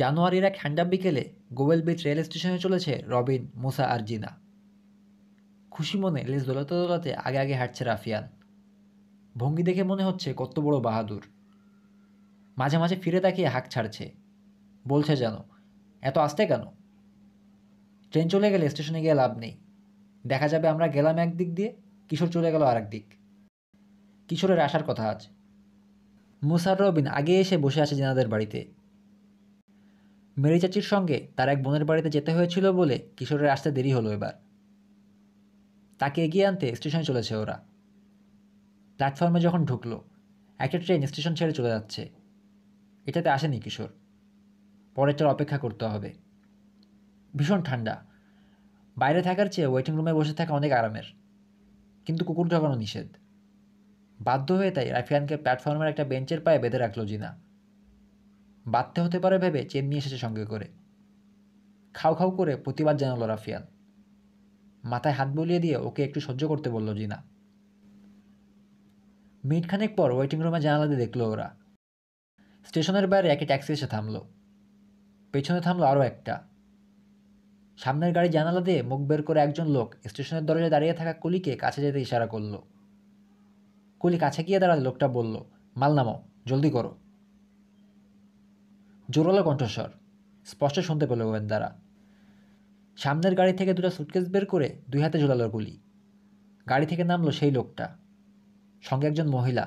জানুয়ারির এক হ্যান্ডা বিকেলে গোয়েল বিচ রেল স্টেশনে চলেছে রবিন মুসা আর জিনা খুশি মনে লেজ দোলাতে দোলাতে আগে আগে হাঁটছে রাফিয়ান ভঙ্গি দেখে মনে হচ্ছে কত বড় বাহাদুর মাঝে মাঝে ফিরে তাকিয়ে হাঁক ছাড়ছে বলছে যেন এত আসতে কেন ট্রেন চলে গেলে স্টেশনে গিয়ে লাভ নেই দেখা যাবে আমরা গেলাম একদিক দিয়ে কিশোর চলে গেল আরেক দিক কিশোরের আসার কথা আজ মুসার রবিন আগে এসে বসে আছে জেনাদের বাড়িতে মেরি চাচির সঙ্গে তার এক বোনের বাড়িতে যেতে হয়েছিল বলে কিশোরের আসতে দেরি হলো এবার তাকে এগিয়ে আনতে স্টেশনে চলেছে ওরা প্ল্যাটফর্মে যখন ঢুকলো একটা ট্রেন স্টেশন ছেড়ে চলে যাচ্ছে এটাতে আসেনি কিশোর পরেরটার অপেক্ষা করতে হবে ভীষণ ঠান্ডা বাইরে থাকার চেয়ে ওয়েটিং রুমে বসে থাকা অনেক আরামের কিন্তু কুকুর ঢোকানো নিষেধ বাধ্য হয়ে তাই রাফিয়ানকে প্ল্যাটফর্মের একটা বেঞ্চের পায়ে বেঁধে রাখলো জিনা বাঁধতে হতে পারে ভেবে চেন নিয়ে এসেছে সঙ্গে করে খাও খাও করে প্রতিবাদ জানালো রাফিয়াল মাথায় হাত বলিয়ে দিয়ে ওকে একটু সহ্য করতে বলল জিনা মিনিটখানেক পর ওয়েটিং রুমে জানালা দিয়ে দেখলো ওরা স্টেশনের বাইরে একটি ট্যাক্সি এসে থামলো পেছনে থামলো আরও একটা সামনের গাড়ি জানালা দিয়ে মুখ বের করে একজন লোক স্টেশনের দরজায় দাঁড়িয়ে থাকা কুলিকে কাছে যেতে ইশারা করলো কুলি কাছে গিয়ে দাঁড়ালে লোকটা বলল মাল নামো জলদি করো জোরালো কণ্ঠস্বর স্পষ্ট শুনতে পেল গোয়েন্দারা সামনের গাড়ি থেকে দুটো সুটকেস বের করে দুই হাতে জোরালো গুলি গাড়ি থেকে নামলো সেই লোকটা সঙ্গে একজন মহিলা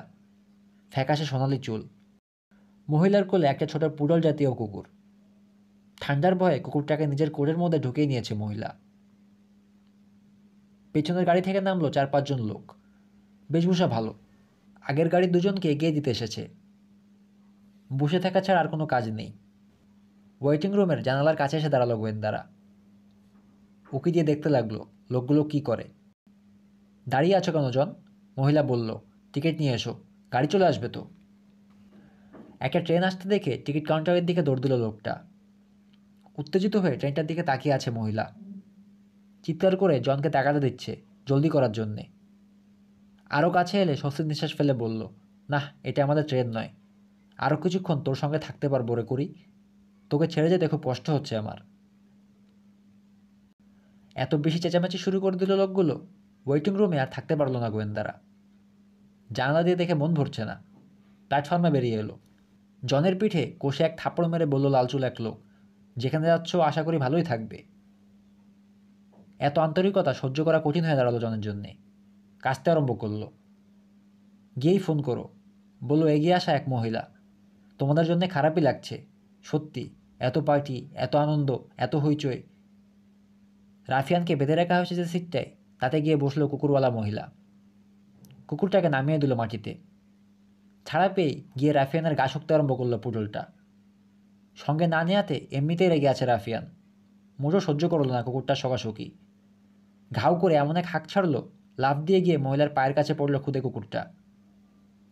ফ্যাকাশে সোনালি চুল মহিলার কোলে একটা ছোট পুডল জাতীয় কুকুর ঠান্ডার ভয়ে কুকুরটাকে নিজের কোরের মধ্যে ঢুকিয়ে নিয়েছে মহিলা পেছনের গাড়ি থেকে নামলো চার পাঁচজন লোক বেশভূষা ভালো আগের গাড়ি দুজনকে এগিয়ে দিতে এসেছে বসে থাকা ছাড়া আর কোনো কাজ নেই ওয়েটিং রুমের জানালার কাছে এসে দাঁড়ালো গোয়েন্দারা উকি দিয়ে দেখতে লাগলো লোকগুলো কি করে দাঁড়িয়ে আছো কেন জন মহিলা বলল টিকিট নিয়ে এসো গাড়ি চলে আসবে তো একটা ট্রেন আসতে দেখে টিকিট কাউন্টারের দিকে দৌড় দিল লোকটা উত্তেজিত হয়ে ট্রেনটার দিকে তাকিয়ে আছে মহিলা চিৎকার করে জনকে তাকাতে দিচ্ছে জলদি করার জন্যে আরও কাছে এলে স্বস্তির নিঃশ্বাস ফেলে বলল না এটা আমাদের ট্রেন নয় আরও কিছুক্ষণ তোর সঙ্গে থাকতে পারবো রে করি তোকে ছেড়ে যেতে খুব কষ্ট হচ্ছে আমার এত বেশি চেঁচামেচি শুরু করে দিল লোকগুলো ওয়েটিং রুমে আর থাকতে পারলো না গোয়েন্দারা জানলা দিয়ে দেখে মন ভরছে না প্ল্যাটফর্মে বেরিয়ে এলো জনের পিঠে কষে এক থাপড় মেরে বলল লালচুল এক লোক যেখানে যাচ্ছ আশা করি ভালোই থাকবে এত আন্তরিকতা সহ্য করা কঠিন হয়ে দাঁড়ালো জনের জন্যে কাজতে আরম্ভ করলো গিয়েই ফোন করো বলল এগিয়ে আসা এক মহিলা তোমাদের জন্য খারাপই লাগছে সত্যি এত পার্টি এত আনন্দ এত হইচই রাফিয়ানকে বেঁধে রাখা হয়েছে যে সিটটায় তাতে গিয়ে বসলো কুকুরওয়ালা মহিলা কুকুরটাকে নামিয়ে দিল মাটিতে ছাড়া পেয়ে গিয়ে রাফিয়ানের গা শক্তি আরম্ভ করলো পুটলটা সঙ্গে না নেয়াতে এমনিতেই রেগে আছে রাফিয়ান মোজো সহ্য করলো না কুকুরটা সকাশকি ঘাউ করে এমন এক হাক ছাড়লো লাভ দিয়ে গিয়ে মহিলার পায়ের কাছে পড়লো খুদে কুকুরটা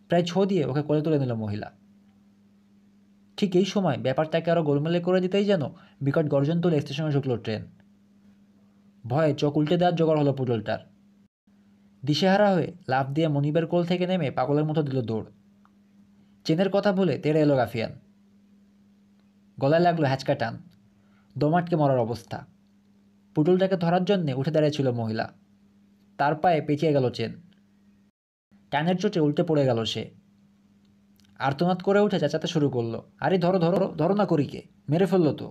প্রায় ছ দিয়ে ওকে কোলে তুলে নিল মহিলা ঠিক এই সময় ব্যাপারটাকে আরও গোলমেলে করে দিতেই যেন বিকট গর্জন তুলে স্টেশনে ঢুকল ট্রেন ভয়ে চোখ উল্টে দেওয়ার জোগাড় হলো পুটলটার দিশেহারা হয়ে লাভ দিয়ে মনিবের কোল থেকে নেমে পাগলের মতো দিল দৌড় চেনের কথা ভুলে তেড়ে এলো গাফিয়ান গলায় লাগলো হ্যাচকা টান দোমাটকে মরার অবস্থা পুটুলটাকে ধরার জন্যে উঠে দাঁড়িয়েছিল মহিলা তার পায়ে পেঁচিয়ে গেল চেন টানের চোটে উল্টে পড়ে গেল সে আর্তনাদ করে উঠে চেঁচাতে শুরু করলো আরে ধরো ধরো ধরো না করিকে মেরে ফেললো তো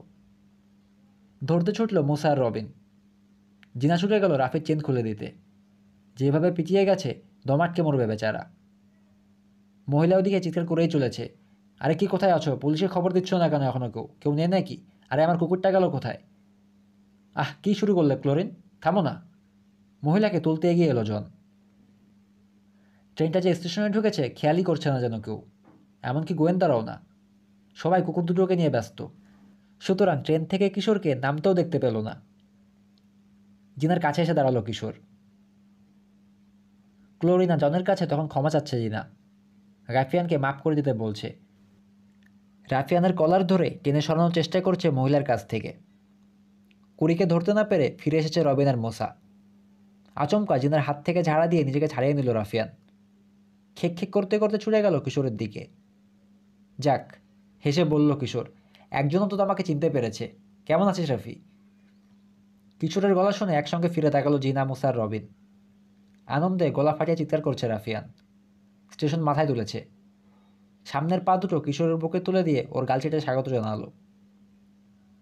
ধরতে ছুটল মোসা আর রবিন জিনা ছুটে গেল রাফের চেন খুলে দিতে যেভাবে পিটিয়ে গেছে দমাটকে মরবে বেচারা মহিলা ওদিকে চিৎকার করেই চলেছে আরে কি কোথায় আছো পুলিশে খবর দিচ্ছ না কেন এখনও কেউ কেউ নেই নাকি আরে আমার কুকুরটা গেল কোথায় আহ কি শুরু করলে ক্লোরিন থামো না মহিলাকে তুলতে এগিয়ে এলো জন ট্রেনটা যে স্টেশনে ঢুকেছে খেয়ালই করছে না যেন কেউ এমনকি গোয়েন্দারাও না সবাই কুকুর দুটোকে নিয়ে ব্যস্ত সুতরাং ট্রেন থেকে কিশোরকে নামতেও দেখতে পেল না জিনার কাছে এসে দাঁড়ালো কিশোর ক্লোরিনা জনের কাছে তখন ক্ষমা চাচ্ছে জিনা রাফিয়ানকে মাফ করে দিতে বলছে রাফিয়ানের কলার ধরে টেনে সরানোর চেষ্টা করছে মহিলার কাছ থেকে কুড়িকে ধরতে না পেরে ফিরে এসেছে রবিনের মশা আচমকা জিনার হাত থেকে ঝাড়া দিয়ে নিজেকে ছাড়িয়ে নিল রাফিয়ান খেক খেক করতে করতে ছুটে গেল কিশোরের দিকে যাক হেসে বলল কিশোর একজন অন্তত আমাকে চিনতে পেরেছে কেমন আছিস রাফি কিশোরের গলা শুনে একসঙ্গে ফিরে তাকালো জিনা মুসার রবিন আনন্দে গলা ফাটিয়ে চিৎকার করছে রাফিয়ান স্টেশন মাথায় তুলেছে সামনের পা দুটো কিশোরের বুকে তুলে দিয়ে ওর গালচিটে স্বাগত জানালো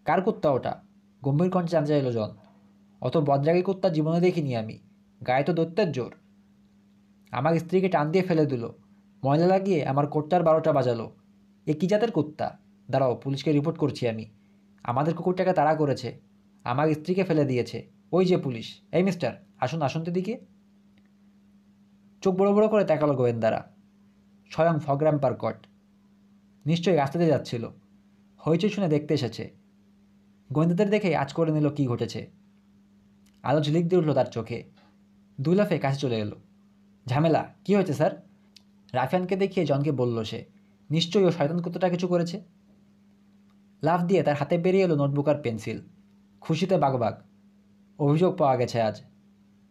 কার কুত্তা ওটা গম্ভীর কণ্ঠে জানতে চাইল জন অত বদরাগি কুত্তা জীবনে দেখিনি আমি গায়ে তো দৈত্যের জোর আমার স্ত্রীকে টান দিয়ে ফেলে দিল ময়লা লাগিয়ে আমার কোটটার বারোটা বাজালো এ কী জাতের কুত্তা দাঁড়াও পুলিশকে রিপোর্ট করছি আমি আমাদের কুকুরটাকে তাড়া করেছে আমার স্ত্রীকে ফেলে দিয়েছে ওই যে পুলিশ এই মিস্টার আসুন আসুন তো দিকে চোখ বড় বড় করে তাকালো গোয়েন্দারা স্বয়ং ফগ্রাম পারকট নিশ্চয়ই রাস্তাতে যাচ্ছিল হয়েছে শুনে দেখতে এসেছে গোয়েন্দাদের দেখে আজ করে নিল কী ঘটেছে আলো ঝিলিক দিয়ে উঠল তার চোখে দুই লাফে কাছে চলে এলো ঝামেলা কি হয়েছে স্যার রাফিয়ানকে দেখিয়ে জনকে বলল সে নিশ্চয়ই ও শয়তান কতটা কিছু করেছে লাভ দিয়ে তার হাতে বেরিয়ে এলো নোটবুক আর পেন্সিল খুশিতে বাগবাগ অভিযোগ পাওয়া গেছে আজ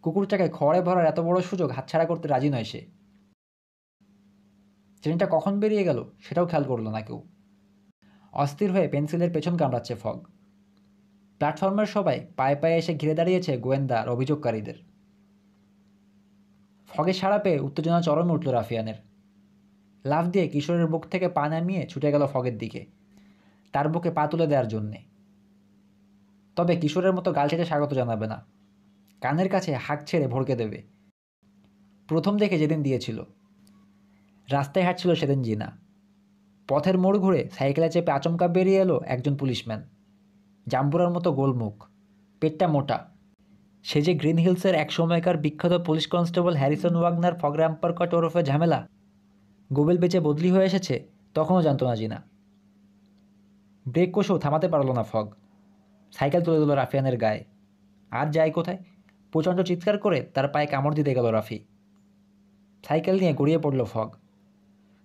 কুকুরটাকে খড়ে ভরার এত বড় সুযোগ হাতছাড়া করতে রাজি নয় সে ট্রেনটা কখন বেরিয়ে গেল সেটাও খেয়াল করলো না কেউ অস্থির হয়ে পেন্সিলের পেছন কামড়াচ্ছে ফগ প্ল্যাটফর্মের সবাই পায়ে পায়ে এসে ঘিরে দাঁড়িয়েছে গোয়েন্দার অভিযোগকারীদের ফগে সাড়া পেয়ে উত্তেজনা চরমে উঠল রাফিয়ানের লাফ দিয়ে কিশোরের বুক থেকে পা নামিয়ে ছুটে গেল ফগের দিকে তার বুকে পা তুলে দেওয়ার জন্যে তবে কিশোরের মতো গাল ছেড়ে স্বাগত জানাবে না কানের কাছে হাঁক ছেড়ে ভরকে দেবে প্রথম দেখে যেদিন দিয়েছিল রাস্তায় হাঁটছিল সেদিন জিনা পথের মোড় ঘুরে সাইকেলে চেপে আচমকা বেরিয়ে এলো একজন পুলিশম্যান জাম্বুরার মতো গোলমুখ পেটটা মোটা সে যে গ্রিন হিলসের এক সময়কার বিখ্যাত police constable Harrison Wagner Fogrumpercot ওরফে ঝামেলা গোবেল বেচে বদলি হয়ে এসেছে তখনও জানত না জিনা ব্রেক কষেও থামাতে পারল না ফগ সাইকেল তুলে দিল রাফিয়ানের গায়ে আর যায় কোথায় প্রচণ্ড চিৎকার করে তার পায়ে কামড় দিতে গেল রাফি সাইকেল নিয়ে গড়িয়ে পড়ল ফগ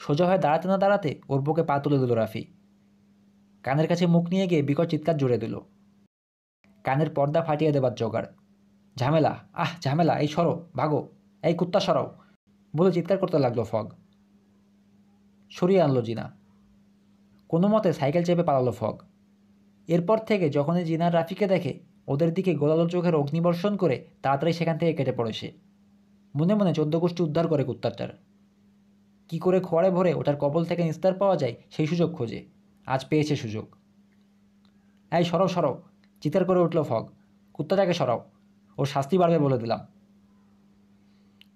সোজা হয়ে দাঁড়াতে না দাঁড়াতে ওর বুকে পা তুলে দিল রাফি কানের কাছে মুখ নিয়ে গিয়ে বিকট চিৎকার জুড়ে দিল কানের পর্দা ফাটিয়ে দেবার জোগাড় ঝামেলা আহ ঝামেলা এই সরো ভাগো এই কুত্তা সরাও বলে চিৎকার করতে লাগলো ফগ সরিয়ে আনলো জিনা কোনো মতে সাইকেল চেপে পালালো ফগ এরপর থেকে যখনই জিনা রাফিকে দেখে ওদের দিকে গোলালো চোখের অগ্নিবর্ষণ করে তাড়াতাড়ি সেখান থেকে কেটে পড়ে সে মনে মনে চোদ্দ গোষ্ঠী উদ্ধার করে কুত্তারটার কি করে খোয়াড়ে ভরে ওটার কবল থেকে নিস্তার পাওয়া যায় সেই সুযোগ খোঁজে আজ পেয়েছে সুযোগ এই সরব সরব চিতার করে উঠল ফগ কুত্তাটাকে সরাও ওর শাস্তি বাড়বে বলে দিলাম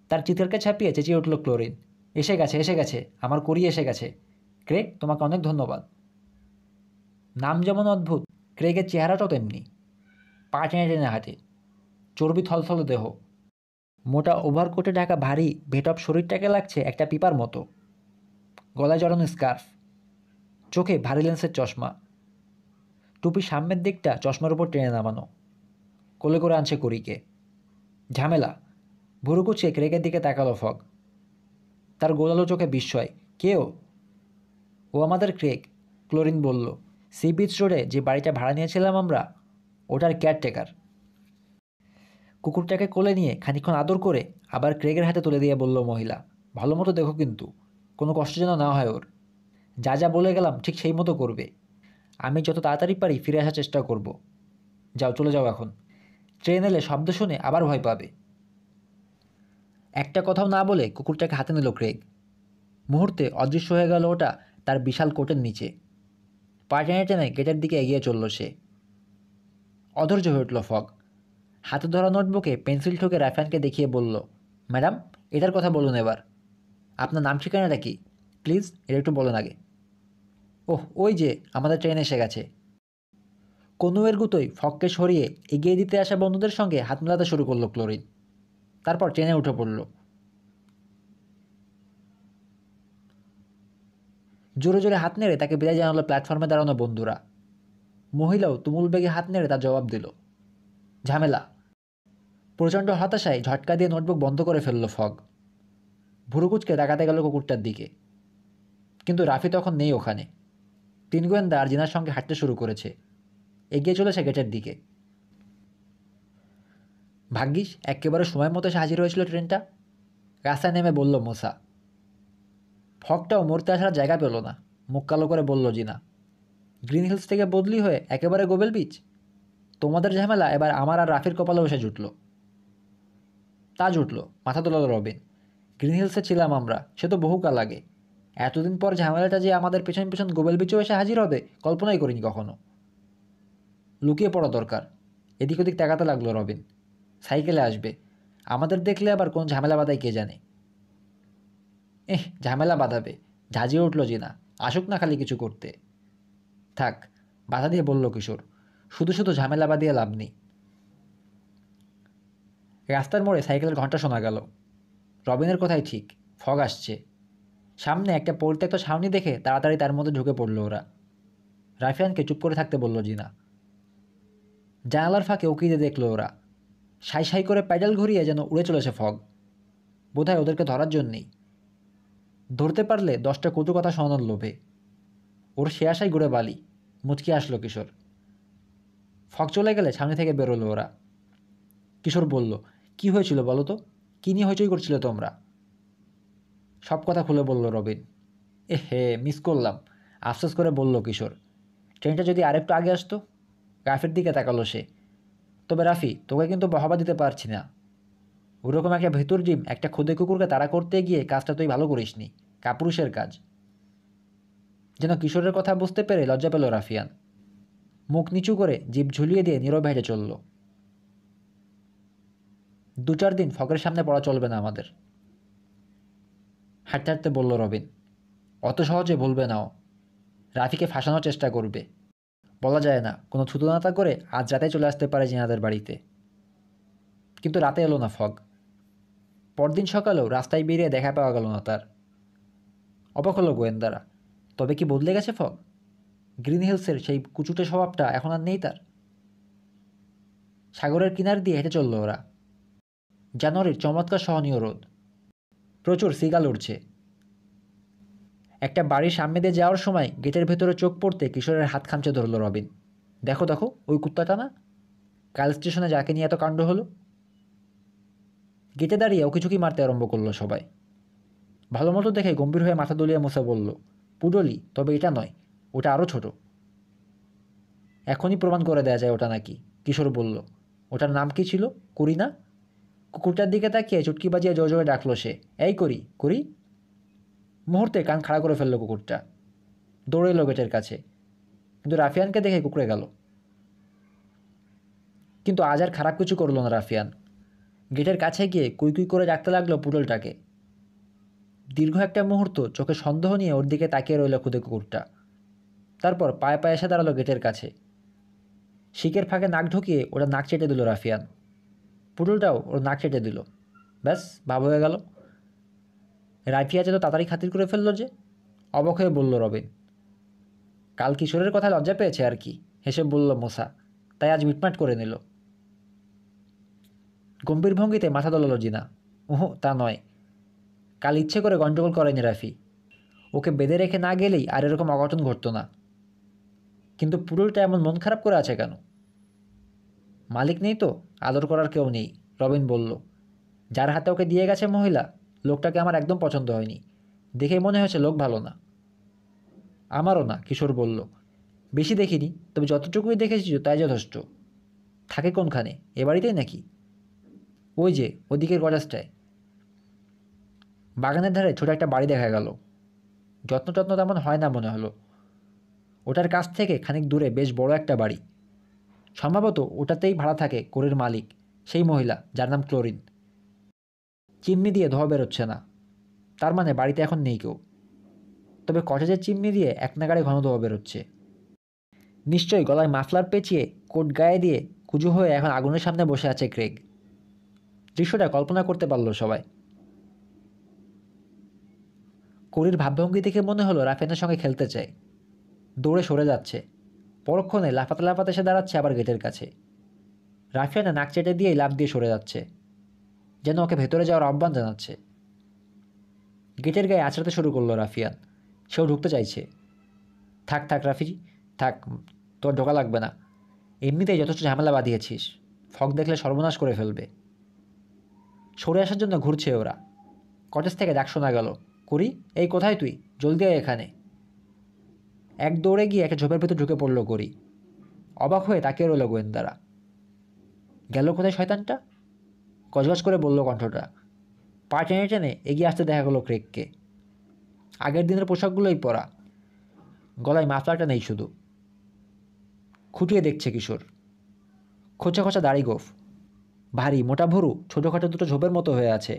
তার চিতারকে ছাপিয়ে চেঁচিয়ে উঠল ক্লোরিন এসে গেছে এসে গেছে আমার করি এসে গেছে ক্রেগ তোমাকে অনেক ধন্যবাদ নাম যেমন অদ্ভুত ক্রেগের চেহারাটাও তেমনি পা টেনে টেনে হাঁটে চর্বি থলথল দেহ মোটা ওভারকোটে ঢাকা ভারী ভেটপ শরীরটাকে লাগছে একটা পিপার মতো গলায় জড়ানো স্কার্ফ চোখে ভারী লেন্সের চশমা টুপি সামনের দিকটা চশমার উপর টেনে নামানো কোলে করে আনছে করিকে ঝামেলা ভুরুকুচে ক্রেকের দিকে তাকালো ফগ তার গোলালো চোখে বিস্ময় কেউ ও আমাদের ক্রেক ক্লোরিন বলল সি বিচ রোডে যে বাড়িটা ভাড়া নিয়েছিলাম আমরা ওটার কেয়ারটেকার কুকুরটাকে কোলে নিয়ে খানিক্ষণ আদর করে আবার ক্রেগের হাতে তুলে দিয়ে বলল মহিলা ভালো মতো দেখো কিন্তু কোনো কষ্ট যেন না হয় ওর যা যা বলে গেলাম ঠিক সেই মতো করবে আমি যত তাড়াতাড়ি পারি ফিরে আসার চেষ্টা করব যাও চলে যাও এখন ট্রেন এলে শব্দ শুনে আবার ভয় পাবে একটা কথাও না বলে কুকুরটাকে হাতে নিল ক্রেগ মুহূর্তে অদৃশ্য হয়ে গেল ওটা তার বিশাল কোটের নিচে পা টেনে টেনে গেটের দিকে এগিয়ে চলল সে অধৈর্য হয়ে উঠল ফগ হাতে ধরা নোটবুকে পেন্সিল ঠোকে রায়ফানকে দেখিয়ে বলল ম্যাডাম এটার কথা বলুন এবার আপনার নাম ঠিকানাটা কি প্লিজ এটা একটু বলুন আগে ওহ ওই যে আমাদের ট্রেন এসে গেছে এর গুতোই ফককে সরিয়ে এগিয়ে দিতে আসা বন্ধুদের সঙ্গে হাত মেলাতে শুরু করলো ক্লোরিন তারপর ট্রেনে উঠে পড়ল জোরে জোরে হাত নেড়ে তাকে বিদায় জানালো প্ল্যাটফর্মে দাঁড়ানো বন্ধুরা মহিলাও তুমুল বেগে হাত নেড়ে তার জবাব দিল ঝামেলা প্রচণ্ড হতাশায় ঝটকা দিয়ে নোটবুক বন্ধ করে ফেলল ফগ ভুরুকুচকে তাকাতে গেল কুকুরটার দিকে কিন্তু রাফি তখন নেই ওখানে তিন গোয়েন্দা জিনার সঙ্গে হাঁটতে শুরু করেছে এগিয়ে চলেছে গেটের দিকে ভাগ্যিস একেবারে সময় মতো এসে হাজির হয়েছিল ট্রেনটা রাস্তায় নেমে বলল মোসা ফকটাও মরতে আসার জায়গা পেল না মুখ কালো করে বলল জিনা গ্রিন হিলস থেকে বদলি হয়ে একেবারে গোবেল বিচ তোমাদের ঝামেলা এবার আমার আর রাফির কপালে বসে জুটল তা জুটল মাথা তোলাল রবিন গ্রিন হিলসে ছিলাম আমরা সে তো বহুকাল আগে এতদিন পর ঝামেলাটা যে আমাদের পেছন পেছন গোবেল বিচেও এসে হাজির হবে কল্পনাই করিনি কখনো লুকিয়ে পড়া দরকার এদিক ওদিক তাকাতে লাগলো রবিন সাইকেলে আসবে আমাদের দেখলে আবার কোন ঝামেলা বাঁধায় কে জানে এহ ঝামেলা বাঁধাবে ঝাঁজিয়ে উঠল জিনা আসুক না খালি কিছু করতে থাক বাধা দিয়ে বলল কিশোর শুধু শুধু ঝামেলা বাঁধিয়ে লাভ নেই রাস্তার মোড়ে সাইকেলের ঘন্টা শোনা গেল রবিনের কথাই ঠিক ফগ আসছে সামনে একটা পরিত্যক্ত ছাউনি দেখে তাড়াতাড়ি তার মধ্যে ঢুকে পড়ল ওরা রাফিয়ানকে চুপ করে থাকতে বলল জিনা জানালার ফাঁকে উকিয়ে দেখলো ওরা সাই সাই করে প্যাডেল ঘুরিয়ে যেন উড়ে চলেছে ফগ বোধহয় ওদেরকে ধরার জন্যেই ধরতে পারলে দশটা কটু কথা শোনার লোভে ওর সে আশাই ঘুরে বালি মুচকি আসলো কিশোর ফগ চলে গেলে সামনে থেকে বেরোলো ওরা কিশোর বলল কি হয়েছিল বলো তো কী নিয়ে হইচই করছিল তোমরা সব কথা খুলে বলল রবিন এ হে মিস করলাম আফসোস করে বলল কিশোর ট্রেনটা যদি আরেকটু আগে আসতো গাফের দিকে তাকালো সে তবে রাফি তোকে কিন্তু বহাবা দিতে পারছি না ওরকম একটা ভেতর ডিম একটা খুদে কুকুরকে তাড়া করতে গিয়ে কাজটা তুই ভালো করিসনি কাপুরুষের কাজ যেন কিশোরের কথা বুঝতে পেরে লজ্জা পেল রাফিয়ান মুখ নিচু করে জিপ ঝুলিয়ে দিয়ে নীরব হেঁটে চলল দু চার দিন ফকের সামনে পড়া চলবে না আমাদের হাঁটতে হাঁটতে বলল রবিন অত সহজে বলবে নাও রাফিকে ফাঁসানোর চেষ্টা করবে বলা যায় না কোনো থুতনাতা করে আজ রাতে চলে আসতে পারে জিনাদের বাড়িতে কিন্তু রাতে এলো না ফগ পরদিন সকালেও রাস্তায় বেরিয়ে দেখা পাওয়া গেল না তার অবাক হলো গোয়েন্দারা তবে কি বদলে গেছে ফগ গ্রিন হিলসের সেই কুচুটে স্বভাবটা এখন আর নেই তার সাগরের কিনার দিয়ে হেঁটে চলল ওরা জানুয়ারির চমৎকার সহনীয় রোদ প্রচুর সিগাল উঠছে একটা বাড়ির সামনে দিয়ে যাওয়ার সময় গেটের ভেতরে চোখ পড়তে কিশোরের হাত খামচে ধরল রবিন দেখো দেখো ওই কুত্তাটা না কাল স্টেশনে যাকে নিয়ে এত কাণ্ড হলো গেটে দাঁড়িয়ে ঝুঁকি মারতে আরম্ভ করলো সবাই ভালো মতো দেখে গম্ভীর হয়ে মাথা দলিয়ে মশা বলল পুডলি তবে এটা নয় ওটা আরও ছোট এখনই প্রমাণ করে দেয়া যায় ওটা নাকি কিশোর বলল ওটার নাম কি ছিল করি না কুকুরটার দিকে তাকিয়ে চুটকি বাজিয়ে জয় জয় ডাকলো সে এই করি করি মুহূর্তে কান খাড়া করে ফেললো কুকুরটা দৌড়ে এলো গেটের কাছে কিন্তু রাফিয়ানকে দেখে কুকুরে গেল কিন্তু আজ আর খারাপ কিছু করলো না রাফিয়ান গেটের কাছে গিয়ে কুই কুই করে ডাকতে লাগলো পুটলটাকে দীর্ঘ একটা মুহূর্ত চোখে সন্দেহ নিয়ে ওর দিকে তাকিয়ে রইল খুদে কুকুরটা তারপর পায়ে পায়ে এসে দাঁড়ালো গেটের কাছে শিকের ফাঁকে নাক ঢুকিয়ে ওটা নাক চেটে দিল রাফিয়ান পুটুলটাও ওর নাক চেটে দিল ব্যাস ভাব হয়ে গেল রাইফিয়া যেন তাড়াতাড়ি খাতির করে ফেলল যে অবক হয়ে বলল রবিন কাল কিশোরের কথা লজ্জা পেয়েছে আর কি হেসে বলল মোসা তাই আজ মিটমাট করে নিল গম্ভীর ভঙ্গিতে মাথা দলল জিনা উহ তা নয় কাল ইচ্ছে করে গণ্ডগোল করেনি রাফি ওকে বেঁধে রেখে না গেলেই আর এরকম অঘটন ঘটতো না কিন্তু পুরুলটা এমন মন খারাপ করে আছে কেন মালিক নেই তো আদর করার কেউ নেই রবিন বলল যার হাতে ওকে দিয়ে গেছে মহিলা লোকটাকে আমার একদম পছন্দ হয়নি দেখে মনে হয়েছে লোক ভালো না আমারও না কিশোর বলল বেশি দেখিনি তবে যতটুকুই দেখেছি তাই যথেষ্ট থাকে কোনখানে এ বাড়িতেই নাকি ওই যে ওদিকের গজাসটায় বাগানের ধারে ছোট একটা বাড়ি দেখা গেল যত্ন যত্ন তেমন হয় না মনে হলো ওটার কাছ থেকে খানিক দূরে বেশ বড় একটা বাড়ি সম্ভবত ওটাতেই ভাড়া থাকে কোরের মালিক সেই মহিলা যার নাম ক্লোরিন চিমনি দিয়ে ধোয়া বেরোচ্ছে না তার মানে বাড়িতে এখন নেই কেউ তবে কটেজের চিমনি দিয়ে এক নাগাড়ে ঘন ধোয়া বেরোচ্ছে নিশ্চয়ই গলায় মাফলার পেঁচিয়ে কোট গায়ে দিয়ে কুজু হয়ে এখন আগুনের সামনে বসে আছে ক্রেগ দৃশ্যটা কল্পনা করতে পারল সবাই কোরির ভাবভঙ্গি দেখে মনে হলো রাফেনের সঙ্গে খেলতে চায় দৌড়ে সরে যাচ্ছে পরক্ষণে লাফাতে লাফাতে এসে দাঁড়াচ্ছে আবার গেটের কাছে রাফিয়ানা নাক চেটে দিয়ে লাভ দিয়ে সরে যাচ্ছে যেন ওকে ভেতরে যাওয়ার আহ্বান জানাচ্ছে গেটের গায়ে আছড়াতে শুরু করলো রাফিয়ান সেও ঢুকতে চাইছে থাক থাক রাফি থাক তোর ঢোকা লাগবে না এমনিতেই যথেষ্ট ঝামেলা বাঁধিয়েছিস ফক দেখলে সর্বনাশ করে ফেলবে সরে আসার জন্য ঘুরছে ওরা কটেজ থেকে ডাক শোনা গেল করি এই কোথায় তুই জলদি আয় এখানে এক দৌড়ে গিয়ে একটা ঝোপের ভেতর ঢুকে পড়লো করি অবাক হয়ে তাকিয়ে রইল গোয়েন্দারা গেল কোথায় শয়তানটা গজগজ করে বলল কণ্ঠটা পা টেনে টেনে এগিয়ে আসতে দেখা গেলো ক্রেককে আগের দিনের পোশাকগুলোই পরা গলায় মাফলাটা নেই শুধু খুঁটিয়ে দেখছে কিশোর খোঁচা খোঁচা দাড়ি গোফ ভারী মোটা ভরু ছোটোখাটো দুটো ঝোপের মতো হয়ে আছে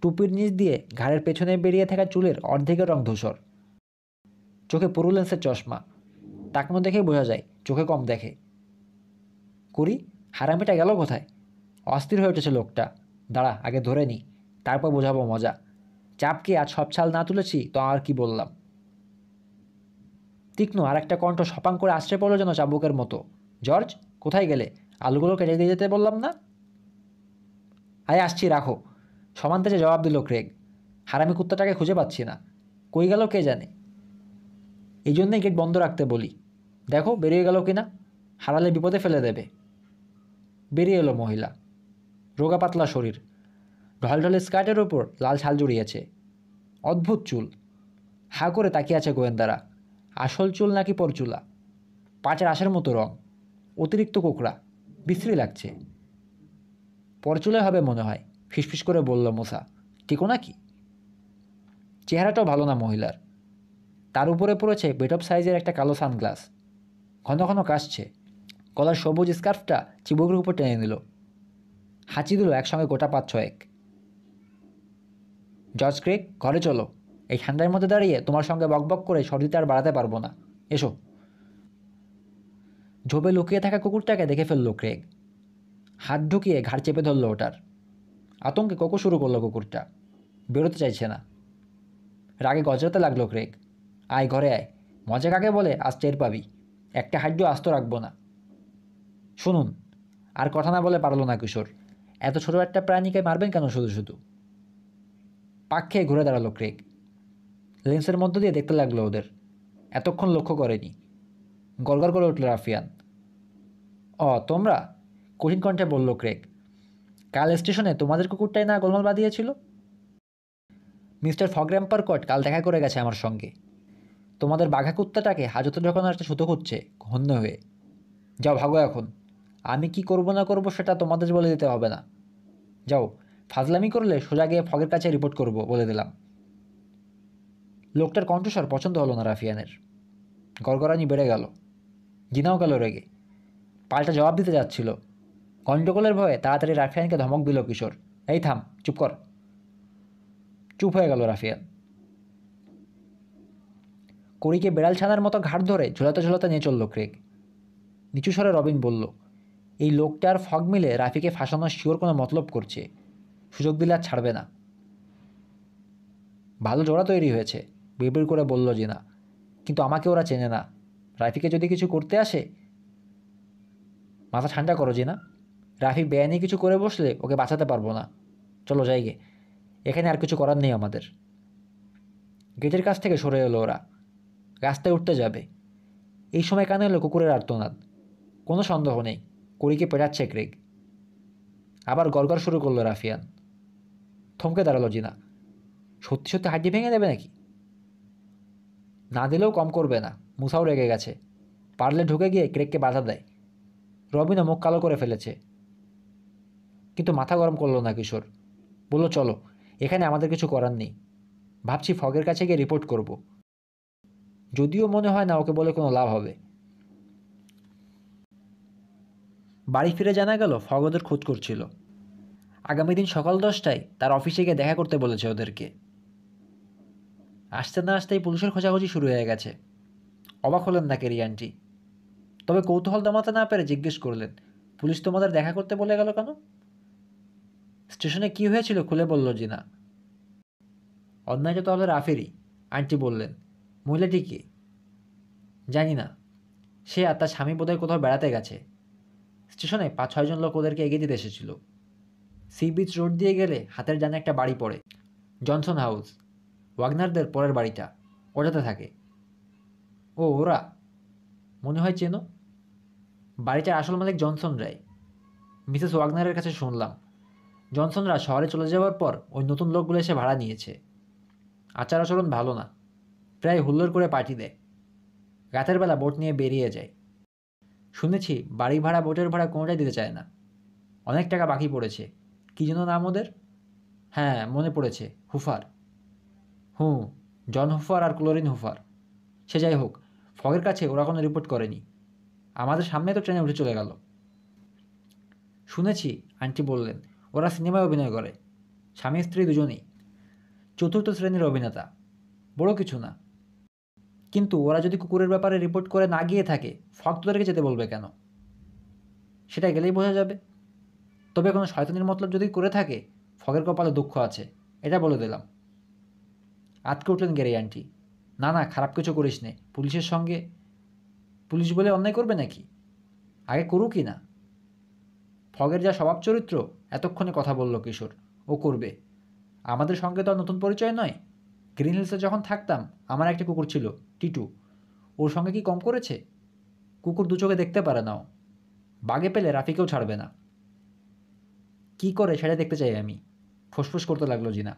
টুপির নিচ দিয়ে ঘাড়ের পেছনে বেরিয়ে থাকা চুলের অর্ধেকের রং ধূসর চোখে পুরু লেন্সের চশমা তাকানো দেখেই বোঝা যায় চোখে কম দেখে করি হারামিটা গেল কোথায় অস্থির হয়ে উঠেছে লোকটা দাঁড়া আগে ধরে নি তারপর বোঝাবো মজা চাপকে আজ ছাল না তুলেছি তো আর কি বললাম তীক্ষ্ণ আর একটা কণ্ঠ সপাং করে আশ্রয় পড়লো যেন চাবুকের মতো জর্জ কোথায় গেলে আলুগুলো কেটে দিয়ে যেতে বললাম না আয় আসছি রাখো সমান থেকে জবাব দিল ক্রেগ হারামি কুত্তাটাকে খুঁজে পাচ্ছি না কই গেল কে জানে এই জন্যই গেট বন্ধ রাখতে বলি দেখো বেরিয়ে গেল কি না হারালে বিপদে ফেলে দেবে বেরিয়ে এলো মহিলা রোগা পাতলা শরীর ঢলে স্কার্টের ওপর লাল ছাল জড়িয়েছে অদ্ভুত চুল হা করে তাকিয়ে আছে গোয়েন্দারা আসল চুল নাকি পরচুলা পাঁচের আশের মতো রং অতিরিক্ত কোকড়া বিশ্রী লাগছে পরচুলে হবে মনে হয় ফিসফিস করে বলল মোসা টিকো নাকি চেহারাটাও ভালো না মহিলার তার উপরে পড়েছে বেটপ সাইজের একটা কালো সানগ্লাস ঘন ঘন কাশছে গলার সবুজ স্কার্ফটা চিবুকের উপর টেনে নিল হাঁচি দিল একসঙ্গে গোটা পাঁচ ছয়েক জর্জ ক্রেক ঘরে চলো এই ঠান্ডার মধ্যে দাঁড়িয়ে তোমার সঙ্গে বকবক করে সর্দিতে আর বাড়াতে পারবো না এসো ঝোপে লুকিয়ে থাকা কুকুরটাকে দেখে ফেললো ক্রেক হাত ঢুকিয়ে ঘাড় চেপে ধরলো ওটার আতঙ্কে কোকো শুরু করলো কুকুরটা বেরোতে চাইছে না রাগে গজরাতে লাগলো ক্রেক আয় ঘরে আয় মজা কাকে বলে আজ টের পাবি একটা হাড্য আস্ত রাখবো না শুনুন আর কথা না বলে পারল না কিশোর এত ছোটো একটা প্রাণীকে মারবেন কেন শুধু শুধু পাক খেয়ে ঘুরে দাঁড়ালো ক্রেক লেন্সের মধ্য দিয়ে দেখতে লাগলো ওদের এতক্ষণ লক্ষ্য করেনি গড়গড় করে উঠল রাফিয়ান অ তোমরা কঠিন কণ্ঠে বলল ক্রেক কাল স্টেশনে তোমাদের কুকুরটাই না গোলমাল বাঁধিয়েছিল মিস্টার কট কাল দেখা করে গেছে আমার সঙ্গে তোমাদের বাঘা কুত্তাটাকে হাজতে যখন আসতে সুতো হচ্ছে ঘন্য হয়ে যাও ভাগো এখন আমি কি করব না করব সেটা তোমাদের বলে দিতে হবে না যাও ফাজলামি করলে সোজা গিয়ে ফগের কাছে রিপোর্ট করব বলে দিলাম লোকটার কণ্ঠস্বর পছন্দ হলো না রাফিয়ানের গড়গড়ানি বেড়ে গেল জিনাও গেল রেগে পাল্টা জবাব দিতে যাচ্ছিল গণ্ডগোলের ভয়ে তাড়াতাড়ি রাফিয়ানকে ধমক দিল কিশোর এই থাম চুপ কর চুপ হয়ে গেল রাফিয়ান কড়িকে বেড়াল ছানার মতো ঘাট ধরে ঝোলাতে ঝোলাতে নিয়ে চলল ক্রেগ নিচু স্বরে রবিন বলল এই লোকটার ফগ মিলে রাফিকে ফাঁসানোর শিওর কোনো মতলব করছে সুযোগ দিলে আর ছাড়বে না ভালো জোড়া তৈরি হয়েছে বিড়বিড় করে বলল জিনা কিন্তু আমাকে ওরা চেনে না রাফিকে যদি কিছু করতে আসে মাথা ঠান্ডা করো জিনা রাফি বেআইনি কিছু করে বসলে ওকে বাঁচাতে পারবো না চলো যাইগে এখানে আর কিছু করার নেই আমাদের গেটের কাছ থেকে সরে এলো ওরা রাস্তায় উঠতে যাবে এই সময় কানে এলো কুকুরের আর্তনাদ কোনো সন্দেহ নেই কুড়িকে পেটাচ্ছে ক্রেগ আবার গড়গড় শুরু করলো রাফিয়ান থমকে দাঁড়ালো জিনা সত্যি সত্যি হাড্ডি ভেঙে দেবে নাকি না দিলেও কম করবে না মুসাও রেগে গেছে পারলে ঢুকে গিয়ে ক্রেককে বাধা দেয় রবিনও মুখ কালো করে ফেলেছে কিন্তু মাথা গরম করলো না কিশোর বললো চলো এখানে আমাদের কিছু করার নেই ভাবছি ফগের কাছে গিয়ে রিপোর্ট করব যদিও মনে হয় না ওকে বলে কোনো লাভ হবে বাড়ি ফিরে জানা গেল ফগদের খোঁজ করছিল আগামী দিন সকাল দশটায় তার অফিসে গিয়ে দেখা করতে বলেছে ওদেরকে আসতে না আসতেই পুলিশের খোঁজাখুঁজি শুরু হয়ে গেছে অবাক হলেন না কেরিয়ানটি তবে কৌতূহল দমাতে না পেরে জিজ্ঞেস করলেন পুলিশ তোমাদের দেখা করতে বলে গেল কেন স্টেশনে কি হয়েছিল খুলে বলল জিনা তো হলে রাফেরই আন্টি বললেন মহিলাটি কে জানি না সে আর তার স্বামী বোধহয় কোথাও বেড়াতে গেছে স্টেশনে পাঁচ ছয়জন লোক ওদেরকে এগিয়ে দিতে এসেছিল সি বিচ রোড দিয়ে গেলে হাতের জানে একটা বাড়ি পড়ে জনসন হাউস ওয়াগনারদের পরের বাড়িটা ওটাতে থাকে ও ওরা মনে হয় চেনো বাড়িটার আসল মালিক জনসন রায় মিসেস ওয়াগনারের কাছে শুনলাম জনসনরা শহরে চলে যাওয়ার পর ওই নতুন লোকগুলো এসে ভাড়া নিয়েছে আচার আচরণ ভালো না প্রায় হুল্লোড় করে পার্টি দেয় রাতের বেলা বোট নিয়ে বেরিয়ে যায় শুনেছি বাড়ি ভাড়া বোটের ভাড়া কোনোটাই দিতে চায় না অনেক টাকা বাকি পড়েছে কী যেন নাম ওদের হ্যাঁ মনে পড়েছে হুফার হুঁ জন হুফার আর ক্লোরিন হুফার সে যাই হোক ফগের কাছে ওরা কোনো রিপোর্ট করেনি আমাদের সামনে তো ট্রেনে উঠে চলে গেল শুনেছি আন্টি বললেন ওরা সিনেমায় অভিনয় করে স্বামী স্ত্রী দুজনেই চতুর্থ শ্রেণীর অভিনেতা বড় কিছু না কিন্তু ওরা যদি কুকুরের ব্যাপারে রিপোর্ট করে না গিয়ে থাকে তোদেরকে যেতে বলবে কেন সেটা গেলেই বোঝা যাবে তবে কোনো শয়তানির মতলব যদি করে থাকে ফগের কপালে দুঃখ আছে এটা বলে দিলাম আটকে উঠলেন গেরে আন্টি না না খারাপ কিছু করিস নে পুলিশের সঙ্গে পুলিশ বলে অন্যায় করবে নাকি আগে করুক কি না ফগের যা স্বভাব চরিত্র এতক্ষণে কথা বলল কিশোর ও করবে আমাদের সঙ্গে তো আর নতুন পরিচয় নয় গ্রিন হিলসে যখন থাকতাম আমার একটা কুকুর ছিল টিটু ওর সঙ্গে কি কম করেছে কুকুর দু চোখে দেখতে পারে নাও বাগে পেলে রাফিকেও ছাড়বে না কি করে সেটা দেখতে চাই আমি ফুসফুস করতে লাগলো জিনা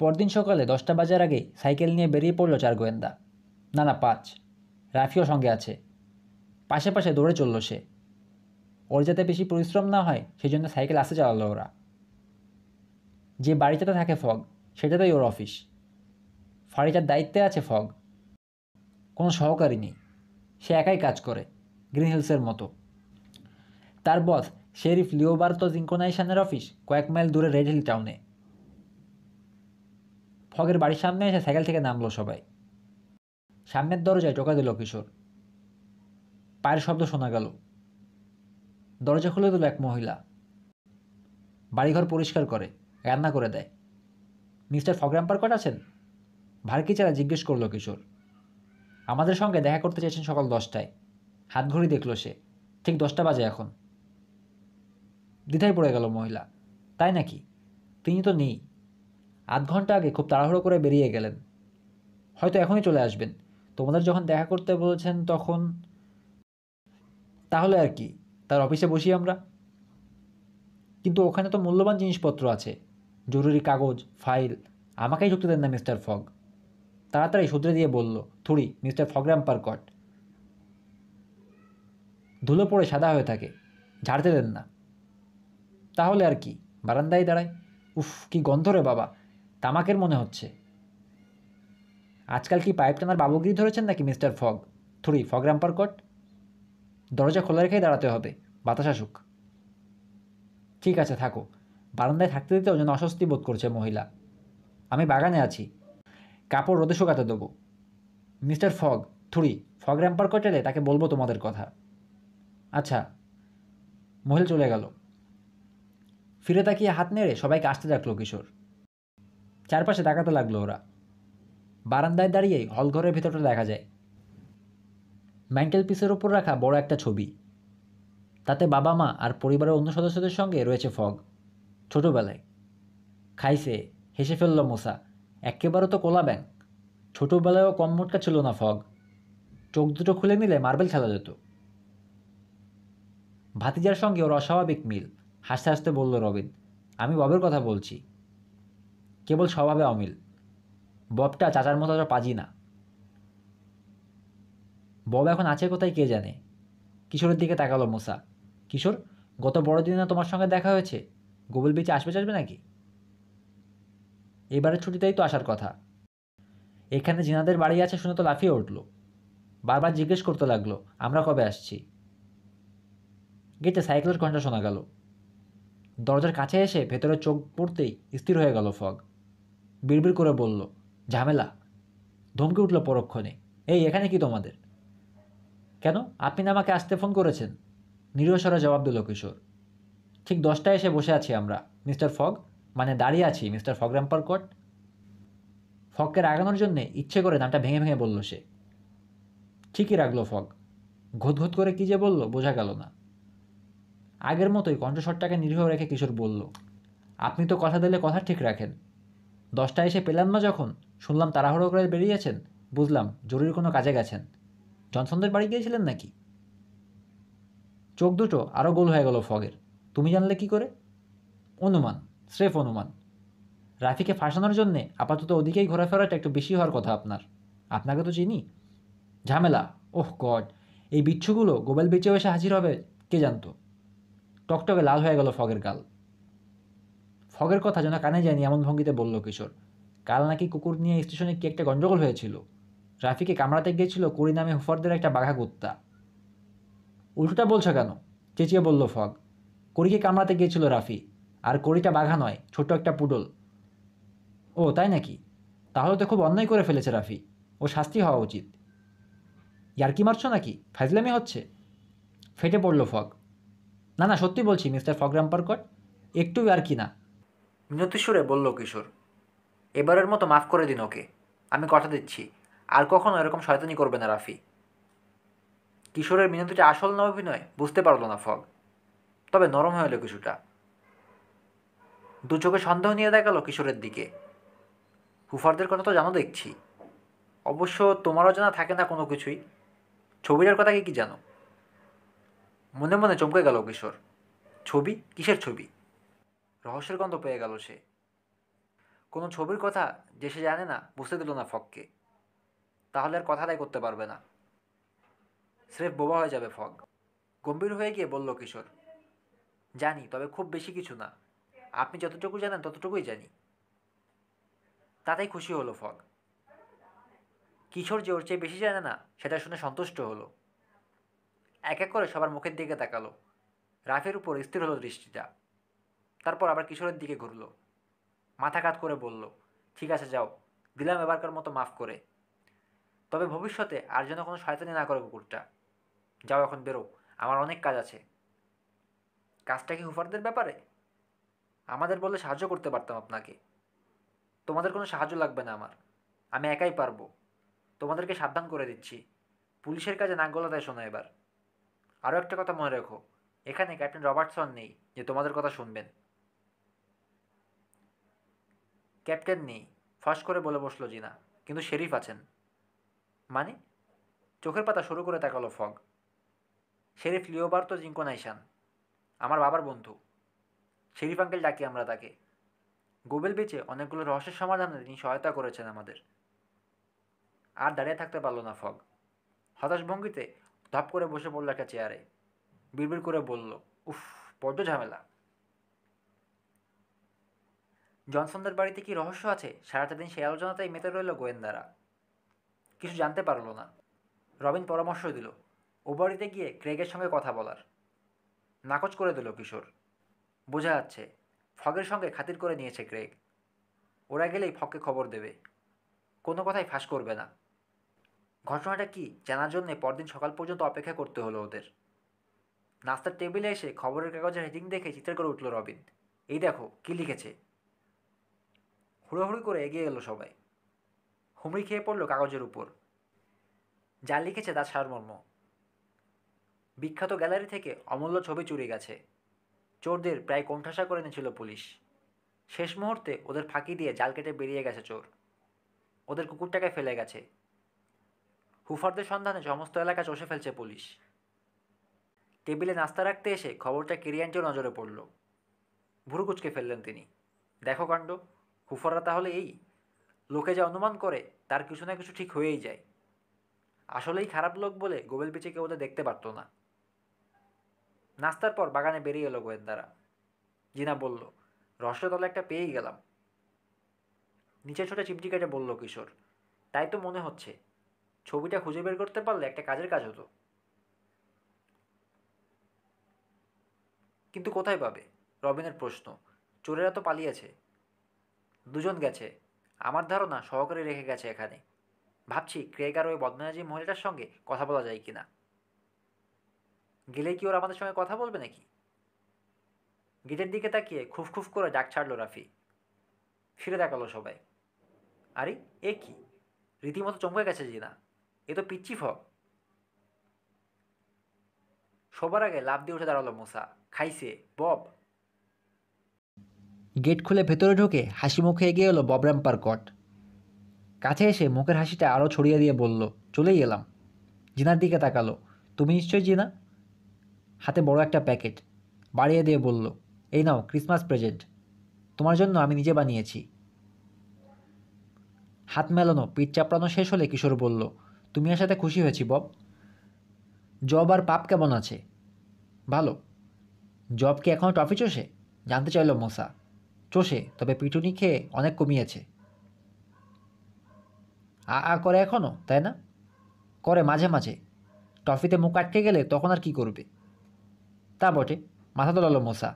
পরদিন সকালে দশটা বাজার আগে সাইকেল নিয়ে বেরিয়ে পড়ল চার গোয়েন্দা না না পাঁচ রাফিও সঙ্গে আছে পাশে পাশে দৌড়ে চলল সে ওর যাতে বেশি পরিশ্রম না হয় সেই জন্য সাইকেল আসতে চালালো ওরা যে বাড়িটাতে থাকে ফগ সেটাতেই ওর অফিস ফারিজার দায়িত্বে আছে ফগ কোনো সহকারী নেই সে একাই কাজ করে গ্রিন হিলসের মতো তার বস শেরিফ লিওবার্তো জিঙ্কোনাইশানের অফিস কয়েক মাইল দূরে রেড হিল টাউনে ফগের বাড়ির সামনে এসে সাইকেল থেকে নামলো সবাই সামনের দরজায় টোকা দিল কিশোর পায়ের শব্দ শোনা গেল দরজা খুলে দিল এক মহিলা বাড়িঘর পরিষ্কার করে রান্না করে দেয় মিস্টার কটা আছেন চারা জিজ্ঞেস করলো কিশোর আমাদের সঙ্গে দেখা করতে চেয়েছেন সকাল দশটায় হাত ঘড়ি দেখল সে ঠিক দশটা বাজে এখন দ্বিধায় পড়ে গেল মহিলা তাই নাকি তিনি তো নেই আধ ঘন্টা আগে খুব তাড়াহুড়ো করে বেরিয়ে গেলেন হয়তো এখনই চলে আসবেন তোমাদের যখন দেখা করতে বলেছেন তখন তাহলে আর কি তার অফিসে বসি আমরা কিন্তু ওখানে তো মূল্যবান জিনিসপত্র আছে জরুরি কাগজ ফাইল আমাকেই ঢুকতে দেন না মিস্টার ফগ তাড়াতাড়ি শুধরে দিয়ে বলল থুড়ি মিস্টার ফগ্রাম পারকট ধুলো পড়ে সাদা হয়ে থাকে ঝাড়তে দেন না তাহলে আর কি বারান্দায় দাঁড়ায় উফ কি গন্ধ রে বাবা তামাকের মনে হচ্ছে আজকাল কি পাইপ টানার বাবুগিরি ধরেছেন নাকি মিস্টার ফগ থুড়ি ফগ্রাম পারকট দরজা খোলা রেখেই দাঁড়াতে হবে বাতাস আসুক ঠিক আছে থাকো বারান্দায় থাকতে দিতেও যেন অস্বস্তি বোধ করছে মহিলা আমি বাগানে আছি কাপড় রোদে শুকাতে দেবো মিস্টার ফগ থুড়ি ফগ র্যাম্পার কটেলে তাকে বলবো তোমাদের কথা আচ্ছা মহিল চলে গেল ফিরে তাকিয়ে হাত নেড়ে সবাইকে আসতে ডাকলো কিশোর চারপাশে তাকাতে লাগলো ওরা বারান্দায় দাঁড়িয়ে হলঘরের ভেতরটা দেখা যায় ম্যান্টেল পিসের ওপর রাখা বড় একটা ছবি তাতে বাবা মা আর পরিবারের অন্য সদস্যদের সঙ্গে রয়েছে ফগ ছোটোবেলায় খাইছে হেসে ফেলল মোসা একেবারে তো কোলা ব্যাং ছোটোবেলায়ও কম মোটকা ছিল না ফগ চোখ দুটো খুলে নিলে মার্বেল খেলা যেত ভাতিজার সঙ্গে ওর অস্বাভাবিক মিল হাসতে হাসতে বলল রবিন আমি ববের কথা বলছি কেবল স্বভাবে অমিল ববটা চাচার মতো পাজি না বব এখন আছে কোথায় কে জানে কিশোরের দিকে তাকালো মোসা কিশোর গত বড়দিনে তোমার সঙ্গে দেখা হয়েছে গোবল বিচে আসবে চাসবে নাকি এবারের ছুটিতেই তো আসার কথা এখানে জিনাদের বাড়ি আছে শুনে তো লাফিয়ে উঠল বারবার জিজ্ঞেস করতে লাগলো আমরা কবে আসছি গেটে সাইকেলের ঘন্টা শোনা গেল দরজার কাছে এসে ভেতরে চোখ পড়তেই স্থির হয়ে গেল ফগ বিড়বিড় করে বলল ঝামেলা ধমকে উঠল পরক্ষণে এই এখানে কি তোমাদের কেন আপনি আমাকে আসতে ফোন করেছেন নিরসরা জবাব দিল কিশোর ঠিক দশটায় এসে বসে আছি আমরা মিস্টার ফগ মানে দাঁড়িয়ে আছি মিস্টার ফগ র্যাম্পারকট ফগকে রাগানোর জন্যে ইচ্ছে করে নামটা ভেঙে ভেঙে বলল সে ঠিকই রাখলো ফগ ঘোত করে কী যে বলল বোঝা গেল না আগের মতোই কণ্ঠস্বরটাকে নিরীহ রেখে কিশোর বলল আপনি তো কথা দিলে কথা ঠিক রাখেন দশটায় এসে পেলাম না যখন শুনলাম তাড়াহুড়ো করে বেরিয়েছেন বুঝলাম জরুরি কোনো কাজে গেছেন জনসনদের বাড়ি গিয়েছিলেন নাকি চোখ দুটো আরও গোল হয়ে গেল ফগের তুমি জানলে কি করে অনুমান স্রেফ অনুমান রাফিকে ফাঁসানোর জন্যে আপাতত ওদিকেই ঘোরাফেরাটা একটু বেশি হওয়ার কথা আপনার আপনাকে তো চিনি ঝামেলা ওহ গড এই বিচ্ছুগুলো গোবেল বেঁচেও এসে হাজির হবে কে জানতো টকটকে লাল হয়ে গেল ফগের গাল ফগের কথা যেন কানে যায়নি এমন ভঙ্গিতে বলল কিশোর কাল নাকি কুকুর নিয়ে স্টেশনে কি একটা গণ্ডগোল হয়েছিল রাফিকে কামড়াতে গিয়েছিল কুড়ি নামে হুফারদের একটা বাঘা কুত্তা উল্টোটা বলছো কেন চেঁচিয়ে বলল ফগ কড়িকে কামড়াতে গিয়েছিল রাফি আর কড়িটা বাঘা নয় ছোট একটা পুডল ও তাই নাকি তাহলে তো খুব অন্যায় করে ফেলেছে রাফি ও শাস্তি হওয়া উচিত ইয়ারকি মারছ নাকি ফাজলামি হচ্ছে ফেটে পড়ল ফগ না না সত্যি বলছি মিস্টার ফগ্রাম্পারকট একটু আর কি না মিনতি বলল কিশোর এবারের মতো মাফ করে দিন ওকে আমি কথা দিচ্ছি আর কখনো এরকম শয়তানি করবে না রাফি কিশোরের মিনতিটা আসল না অভিনয় বুঝতে পারল না ফগ তবে নরম হয়ে এলো কিছুটা দু চোখে সন্দেহ নিয়ে দেখালো কিশোরের দিকে হুফারদের কথা তো জানো দেখছি অবশ্য তোমারও জানা থাকে না কোনো কিছুই ছবিটার কথা কি কি জানো মনে মনে চমকে গেল কিশোর ছবি কিসের ছবি রহস্যের গন্ধ পেয়ে গেল সে কোনো ছবির কথা যে সে জানে না বুঝতে দিল না ফককে তাহলে আর কথাটাই করতে পারবে না স্রেফ বোবা হয়ে যাবে ফক গম্ভীর হয়ে গিয়ে বলল কিশোর জানি তবে খুব বেশি কিছু না আপনি যতটুকু জানেন ততটুকুই জানি তাতেই খুশি হলো ফগ কিশোর যে ওর চেয়ে বেশি জানে না সেটা শুনে সন্তুষ্ট হলো এক এক করে সবার মুখের দিকে তাকালো রাফের উপর স্থির হলো দৃষ্টিটা তারপর আবার কিশোরের দিকে ঘুরল মাথা কাত করে বলল ঠিক আছে যাও দিলাম এবারকার মতো মাফ করে তবে ভবিষ্যতে আর যেন কোনো শয়তানি না করে কুকুরটা যাও এখন বেরো আমার অনেক কাজ আছে কাজটা কি হুফারদের ব্যাপারে আমাদের বলে সাহায্য করতে পারতাম আপনাকে তোমাদের কোনো সাহায্য লাগবে না আমার আমি একাই পারবো তোমাদেরকে সাবধান করে দিচ্ছি পুলিশের কাজে নাক গলাতায় শোনো এবার আরও একটা কথা মনে রেখো এখানে ক্যাপ্টেন রবার্টসন নেই যে তোমাদের কথা শুনবেন ক্যাপ্টেন নেই ফাঁস করে বলে বসলো জিনা কিন্তু শেরিফ আছেন মানে চোখের পাতা শুরু করে তাকালো ফগ শেরিফ লিওবার্তো জিঙ্কো নাইশান আমার বাবার বন্ধু শেরিফ আঙ্কেল ডাকি আমরা তাকে গোবেল বিচে অনেকগুলো রহস্যের সমাধানে তিনি সহায়তা করেছেন আমাদের আর দাঁড়িয়ে থাকতে পারলো না ফগ হতাশ ভঙ্গিতে ধপ করে বসে পড়লো একটা চেয়ারে বিড়বিড় করে বলল উফ বড্ড ঝামেলা জনসনদের বাড়িতে কি রহস্য আছে সারাটা দিন সেই আলোচনাতেই মেতে রইল গোয়েন্দারা কিছু জানতে পারল না রবিন পরামর্শ দিল ও বাড়িতে গিয়ে ক্রেগের সঙ্গে কথা বলার নাকচ করে দিল কিশোর বোঝা যাচ্ছে ফগের সঙ্গে খাতির করে নিয়েছে ক্রেগ ওরা গেলেই ফককে খবর দেবে কোনো কথাই ফাঁস করবে না ঘটনাটা কি জানার জন্যে পরদিন সকাল পর্যন্ত অপেক্ষা করতে হলো ওদের নাস্তার টেবিলে এসে খবরের কাগজের হেডিং দেখে চিত্র করে উঠল রবিন এই দেখো কি লিখেছে হুড়োহুড়ি করে এগিয়ে গেল সবাই হুমড়ি খেয়ে পড়ল কাগজের উপর যা লিখেছে তার সারমর্ম বিখ্যাত গ্যালারি থেকে অমূল্য ছবি চুরি গেছে চোরদের প্রায় কণ্ঠাসা করে নিয়েছিল পুলিশ শেষ মুহূর্তে ওদের ফাঁকি দিয়ে জাল কেটে বেরিয়ে গেছে চোর ওদের কুকুরটাকে ফেলে গেছে হুফারদের সন্ধানে সমস্ত এলাকা চষে ফেলছে পুলিশ টেবিলে নাস্তা রাখতে এসে খবরটা কেরিয়ানটিও নজরে পড়ল ভুরু কুচকে ফেললেন তিনি দেখো কাণ্ড হুফাররা তাহলে এই লোকে যা অনুমান করে তার কিছু না কিছু ঠিক হয়েই যায় আসলেই খারাপ লোক বলে গোবেল পিছিয়ে কেউ ওদের দেখতে পারতো না নাস্তার পর বাগানে বেরিয়ে এলো গোয়েন্দারা জিনা বলল রসরতলা একটা পেয়েই গেলাম নিচে ছোটা চিমটি কেটে বলল কিশোর তাই তো মনে হচ্ছে ছবিটা খুঁজে বের করতে পারলে একটা কাজের কাজ হতো কিন্তু কোথায় পাবে রবিনের প্রশ্ন চোরেরা তো পালিয়েছে দুজন গেছে আমার ধারণা সহকারে রেখে গেছে এখানে ভাবছি ক্রেগার ওই বদনাজি মহিলাটার সঙ্গে কথা বলা যায় কিনা গেলে কি ওর আমাদের সঙ্গে কথা বলবে নাকি গেটের দিকে তাকিয়ে খুফ করে ডাক ছাড়লো রাফি ফিরে দেখালো সবাই আরে এ কি রীতিমতো চমকে গেছে জিনা এ তো পিচ্ছি ফক সবার আগে লাভ দিয়ে উঠে দাঁড়ালো মশা খাইছে বব গেট খুলে ভেতরে ঢুকে হাসি মুখে এগিয়ে এলো বব র্যাম্পার কট কাছে এসে মুখের হাসিটা আরও ছড়িয়ে দিয়ে বলল চলেই এলাম জিনার দিকে তাকালো তুমি নিশ্চয়ই জিনা হাতে বড় একটা প্যাকেট বাড়িয়ে দিয়ে বলল এই নাও ক্রিসমাস প্রেজেন্ট তোমার জন্য আমি নিজে বানিয়েছি হাত মেলানো পিঠ চাপড়ানো শেষ হলে কিশোর বলল তুমি এর সাথে খুশি হয়েছি বব জব আর পাপ কেমন আছে ভালো জব কি এখনও ট্রফি চষে জানতে চাইল মশা চষে তবে পিটুনি খেয়ে অনেক কমিয়েছে আ আ করে এখনও তাই না করে মাঝে মাঝে ট্রফিতে মুখ আটকে গেলে তখন আর কি করবে তা বটে মাথা তোলালো মোসা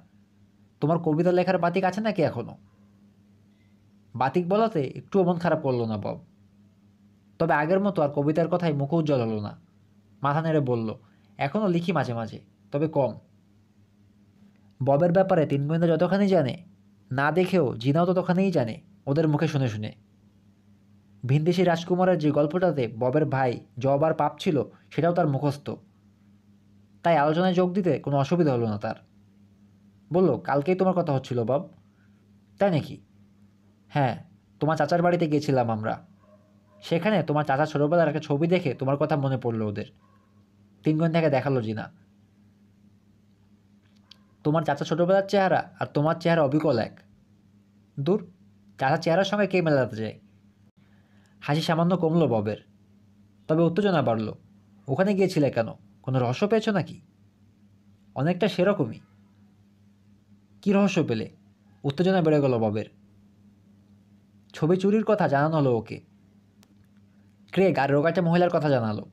তোমার কবিতা লেখার বাতিক আছে নাকি এখনও বাতিক বলাতে একটুও মন খারাপ করলো না বব তবে আগের মতো আর কবিতার কথায় মুখ উজ্জ্বল হলো না মাথা নেড়ে বলল এখনও লিখি মাঝে মাঝে তবে কম ববের ব্যাপারে তিন গোয়েন্দা যতখানি জানে না দেখেও জিনাও ততখানেই জানে ওদের মুখে শুনে শুনে ভিনদেশি রাজকুমারের যে গল্পটাতে ববের ভাই জব আর পাপ ছিল সেটাও তার মুখস্থ তাই আলোচনায় যোগ দিতে কোনো অসুবিধা হলো না তার বলল কালকেই তোমার কথা হচ্ছিল বাব তাই নাকি হ্যাঁ তোমার চাচার বাড়িতে গিয়েছিলাম আমরা সেখানে তোমার চাচা ছোটোবেলার একটা ছবি দেখে তোমার কথা মনে পড়লো ওদের তিনজন থেকে দেখালো জিনা তোমার চাচা ছোটোবেলার চেহারা আর তোমার চেহারা অবিকল এক দূর চাচা চেহারার সঙ্গে কে মেলাতে যায় হাসি সামান্য কমলো ববের তবে উত্তেজনা বাড়ল ওখানে গিয়েছিলে কেন কোনো রহস্য পেয়েছ নাকি অনেকটা সেরকমই কি রহস্য পেলে উত্তেজনা বেড়ে গেল ববের ছবি চুরির কথা জানানো হলো ওকে ক্রেগ আর রোগাটা মহিলার কথা জানালো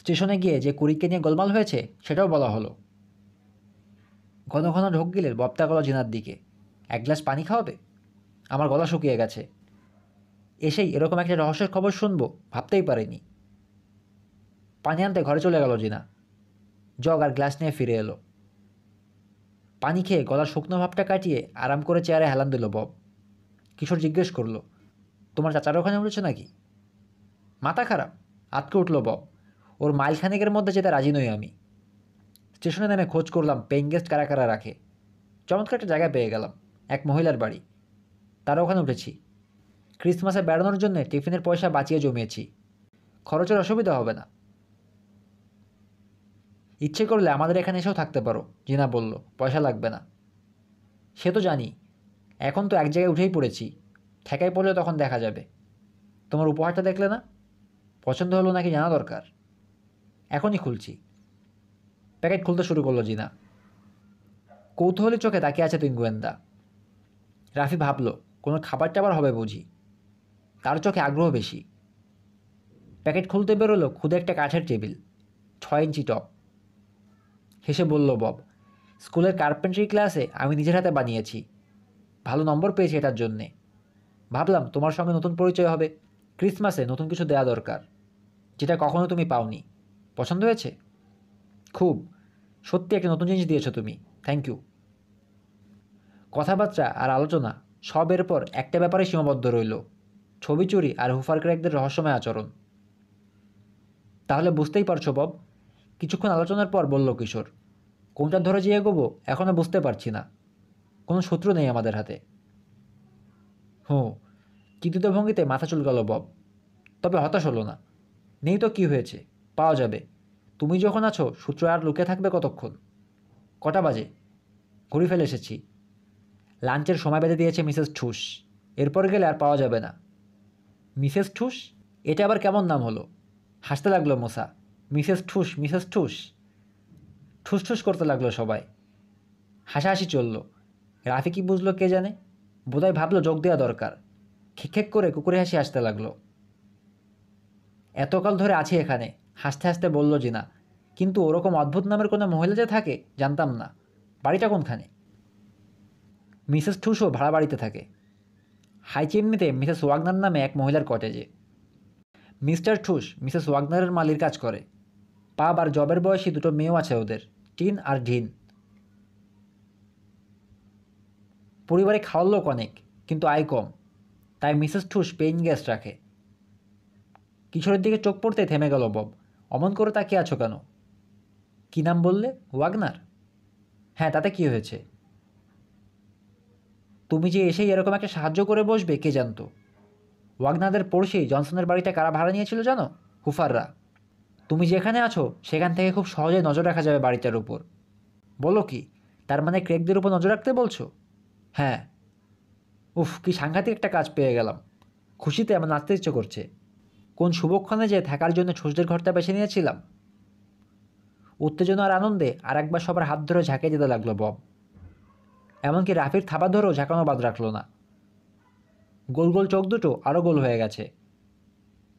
স্টেশনে গিয়ে যে কুড়িকে নিয়ে গোলমাল হয়েছে সেটাও বলা হলো ঘন ঘন ঢোক গেলে বপ্তা গলা জিনার দিকে এক গ্লাস পানি খাওয়াবে আমার গলা শুকিয়ে গেছে এসেই এরকম একটা রহস্যের খবর শুনবো ভাবতেই পারিনি পানি আনতে ঘরে চলে গেল জিনা জগ আর গ্লাস নিয়ে ফিরে এলো পানি খেয়ে গলার শুকনো ভাবটা কাটিয়ে আরাম করে চেয়ারে হেলান দিল বব কিশোর জিজ্ঞেস করলো তোমার চাচার ওখানে উঠেছে নাকি মাথা খারাপ আটকে উঠল বব ওর মাইলখানেকের মধ্যে যেতে রাজি নই আমি স্টেশনে নেমে খোঁজ করলাম পেইং গেস্ট কারা কারা রাখে চমৎকার একটা জায়গায় পেয়ে গেলাম এক মহিলার বাড়ি তারা ওখানে উঠেছি ক্রিসমাসে বেড়ানোর জন্য টিফিনের পয়সা বাঁচিয়ে জমিয়েছি খরচের অসুবিধা হবে না ইচ্ছে করলে আমাদের এখানে এসেও থাকতে পারো জিনা বলল পয়সা লাগবে না সে তো জানি এখন তো এক জায়গায় উঠেই পড়েছি ঠেকায় পড়লে তখন দেখা যাবে তোমার উপহারটা দেখলে না পছন্দ হলো নাকি জানা দরকার এখনই খুলছি প্যাকেট খুলতে শুরু করলো জিনা কৌতূহলী চোখে তাকিয়ে আছে তুই গোয়েন্দা রাফি ভাবল কোনো খাবার টাবার হবে বুঝি তার চোখে আগ্রহ বেশি প্যাকেট খুলতে বেরোলো খুদে একটা কাঠের টেবিল ছয় ইঞ্চি টপ হেসে বলল বব স্কুলের কার্পেন্ট্রি ক্লাসে আমি নিজের হাতে বানিয়েছি ভালো নম্বর পেয়েছি এটার জন্যে ভাবলাম তোমার সঙ্গে নতুন পরিচয় হবে ক্রিসমাসে নতুন কিছু দেয়া দরকার যেটা কখনো তুমি পাওনি পছন্দ হয়েছে খুব সত্যি একটা নতুন জিনিস দিয়েছো তুমি থ্যাংক ইউ কথাবার্তা আর আলোচনা সব এরপর একটা ব্যাপারে সীমাবদ্ধ রইল ছবি চুরি আর হুফার ক্র্যাকদের রহস্যময় আচরণ তাহলে বুঝতেই পারছো বব কিছুক্ষণ আলোচনার পর বলল কিশোর কোনটা ধরে যে এগোবো এখনও বুঝতে পারছি না কোনো শত্রু নেই আমাদের হাতে হুঁ কৃতিত ভঙ্গিতে মাথা চুলকালো বব তবে হতাশ হলো না নেই তো কি হয়েছে পাওয়া যাবে তুমি যখন আছো সূত্র আর লুকে থাকবে কতক্ষণ কটা বাজে ঘুরি ফেলে এসেছি লাঞ্চের সময় বেঁধে দিয়েছে মিসেস ঠুস এরপর গেলে আর পাওয়া যাবে না মিসেস ঠুস এটা আবার কেমন নাম হলো হাসতে লাগলো মশা মিসেস ঠুস মিসেস ঠুস ঠুস ঠুস করতে লাগলো সবাই হাসাহাসি চলল রাফি কি বুঝলো কে জানে বোধহয় ভাবলো যোগ দেওয়া দরকার খিক খেক করে কুকুরে হাসি আসতে লাগলো এতকাল ধরে আছে এখানে হাসতে হাসতে বলল জিনা কিন্তু ওরকম অদ্ভুত নামের কোনো মহিলা যে থাকে জানতাম না বাড়িটা কোনখানে মিসেস ঠুসও ভাড়া বাড়িতে থাকে হাই চিমনিতে মিসেস ওয়াগনার নামে এক মহিলার কটেজে মিস্টার ঠুস মিসেস ওয়াগনারের মালির কাজ করে পাব আর জবের বয়সী দুটো মেয়েও আছে ওদের টিন আর ঢিন পরিবারে খাওয়ার লোক অনেক কিন্তু আয় কম তাই মিসেস ঠুস পেইন গ্যাস রাখে কিশোরের দিকে চোখ পড়তে থেমে গেল বব অমন করে তাকে আছো কেন কী নাম বললে ওয়াগনার হ্যাঁ তাতে কি হয়েছে তুমি যে এসেই এরকম একটা সাহায্য করে বসবে কে জানতো ওয়াগনাদের পড়শেই জনসনের বাড়িটা কারা ভাড়া নিয়েছিল জানো হুফাররা তুমি যেখানে আছো সেখান থেকে খুব সহজে নজর রাখা যাবে বাড়িটার উপর বলো কি তার মানে ক্রেকদের উপর নজর রাখতে বলছো হ্যাঁ উফ কি সাংঘাতিক একটা কাজ পেয়ে গেলাম খুশিতে আমার নাচতে ইচ্ছে করছে কোন শুভক্ষণে যে থাকার জন্য সূর্যের ঘরটা বেছে নিয়েছিলাম উত্তেজনা আর আনন্দে আর একবার সবার হাত ধরে ঝাঁকে যেতে লাগলো বব এমনকি রাফির থাবা ধরেও ঝাঁকানো বাদ রাখলো না গোল গোল চোখ দুটো আরও গোল হয়ে গেছে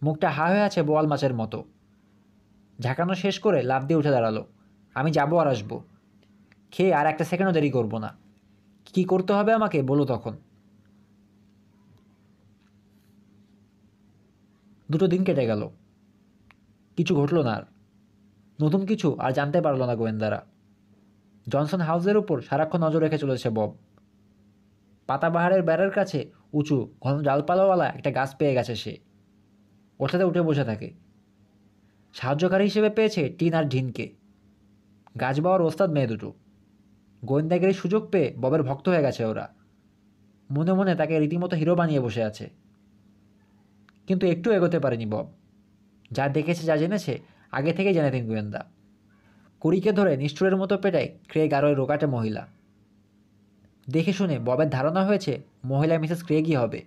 মুখটা হা হয়ে আছে বোয়াল মাছের মতো ঝাঁকানো শেষ করে লাভ দিয়ে উঠে দাঁড়ালো আমি যাবো আর আসবো খেয়ে আর একটা সেকেন্ডও দেরি করব না কি করতে হবে আমাকে বলো তখন দুটো দিন কেটে গেল কিছু ঘটল না আর নতুন কিছু আর জানতে পারলো না গোয়েন্দারা জনসন হাউসের উপর সারাক্ষণ নজর রেখে চলেছে বব পাতাবাহারের বেড়ার কাছে উঁচু ঘন জালপালাওয়ালা একটা গাছ পেয়ে গেছে সে ওঠাতে উঠে বসে থাকে সাহায্যকারী হিসেবে পেয়েছে টিন আর ঢিনকে গাছ বাওয়ার ওস্তাদ মেয়ে দুটো গোয়েন্দাগিরি সুযোগ পেয়ে ববের ভক্ত হয়ে গেছে ওরা মনে মনে তাকে রীতিমতো হিরো বানিয়ে বসে আছে কিন্তু একটু এগোতে পারেনি বব যা দেখেছে যা জেনেছে আগে থেকেই জেনেতেন গোয়েন্দা কুড়িকে ধরে নিষ্ঠুরের মতো পেটায় ক্রেগ আর ওই রোকাটে মহিলা দেখে শুনে ববের ধারণা হয়েছে মহিলা মিসেস ক্রেগই হবে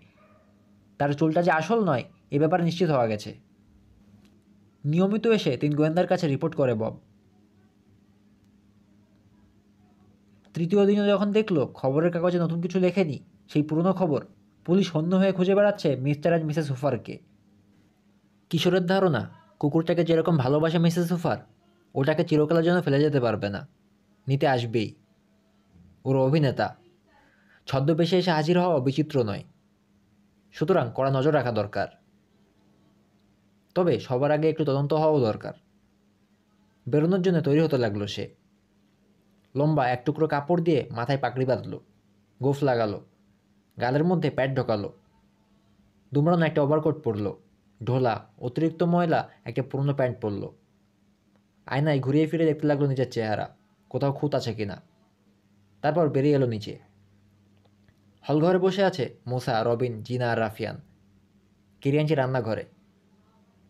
তার চুলটা যে আসল নয় এ ব্যাপারে নিশ্চিত হওয়া গেছে নিয়মিত এসে তিন গোয়েন্দার কাছে রিপোর্ট করে বব তৃতীয় দিনও যখন দেখলো খবরের কাগজে নতুন কিছু লেখেনি সেই পুরনো খবর পুলিশ সন্দেহ হয়ে খুঁজে বেড়াচ্ছে মিস্টার অ্যান্ড মিসেস হুফারকে কিশোরের ধারণা কুকুরটাকে যেরকম ভালোবাসে মিসেস হুফার ওটাকে চিরকালের জন্য ফেলে যেতে পারবে না নিতে আসবেই ওর অভিনেতা ছদ্মবেশে এসে হাজির হওয়া বিচিত্র নয় সুতরাং কড়া নজর রাখা দরকার তবে সবার আগে একটু তদন্ত হওয়াও দরকার বেরোনোর জন্য তৈরি হতে লাগলো সে লম্বা এক টুকরো কাপড় দিয়ে মাথায় পাকড়ি বাঁধল গোফ লাগালো গালের মধ্যে প্যাট ঢোকালো দুমরানো একটা ওভারকোট পরল ঢোলা অতিরিক্ত ময়লা একটা পুরনো প্যান্ট পরল আয়নায় ঘুরিয়ে ফিরে দেখতে লাগলো নিজের চেহারা কোথাও খুঁত আছে কিনা তারপর বেরিয়ে এলো নিচে হলঘরে বসে আছে মোসা রবিন জিনা আর রাফিয়ান কিরিয়ানচি রান্নাঘরে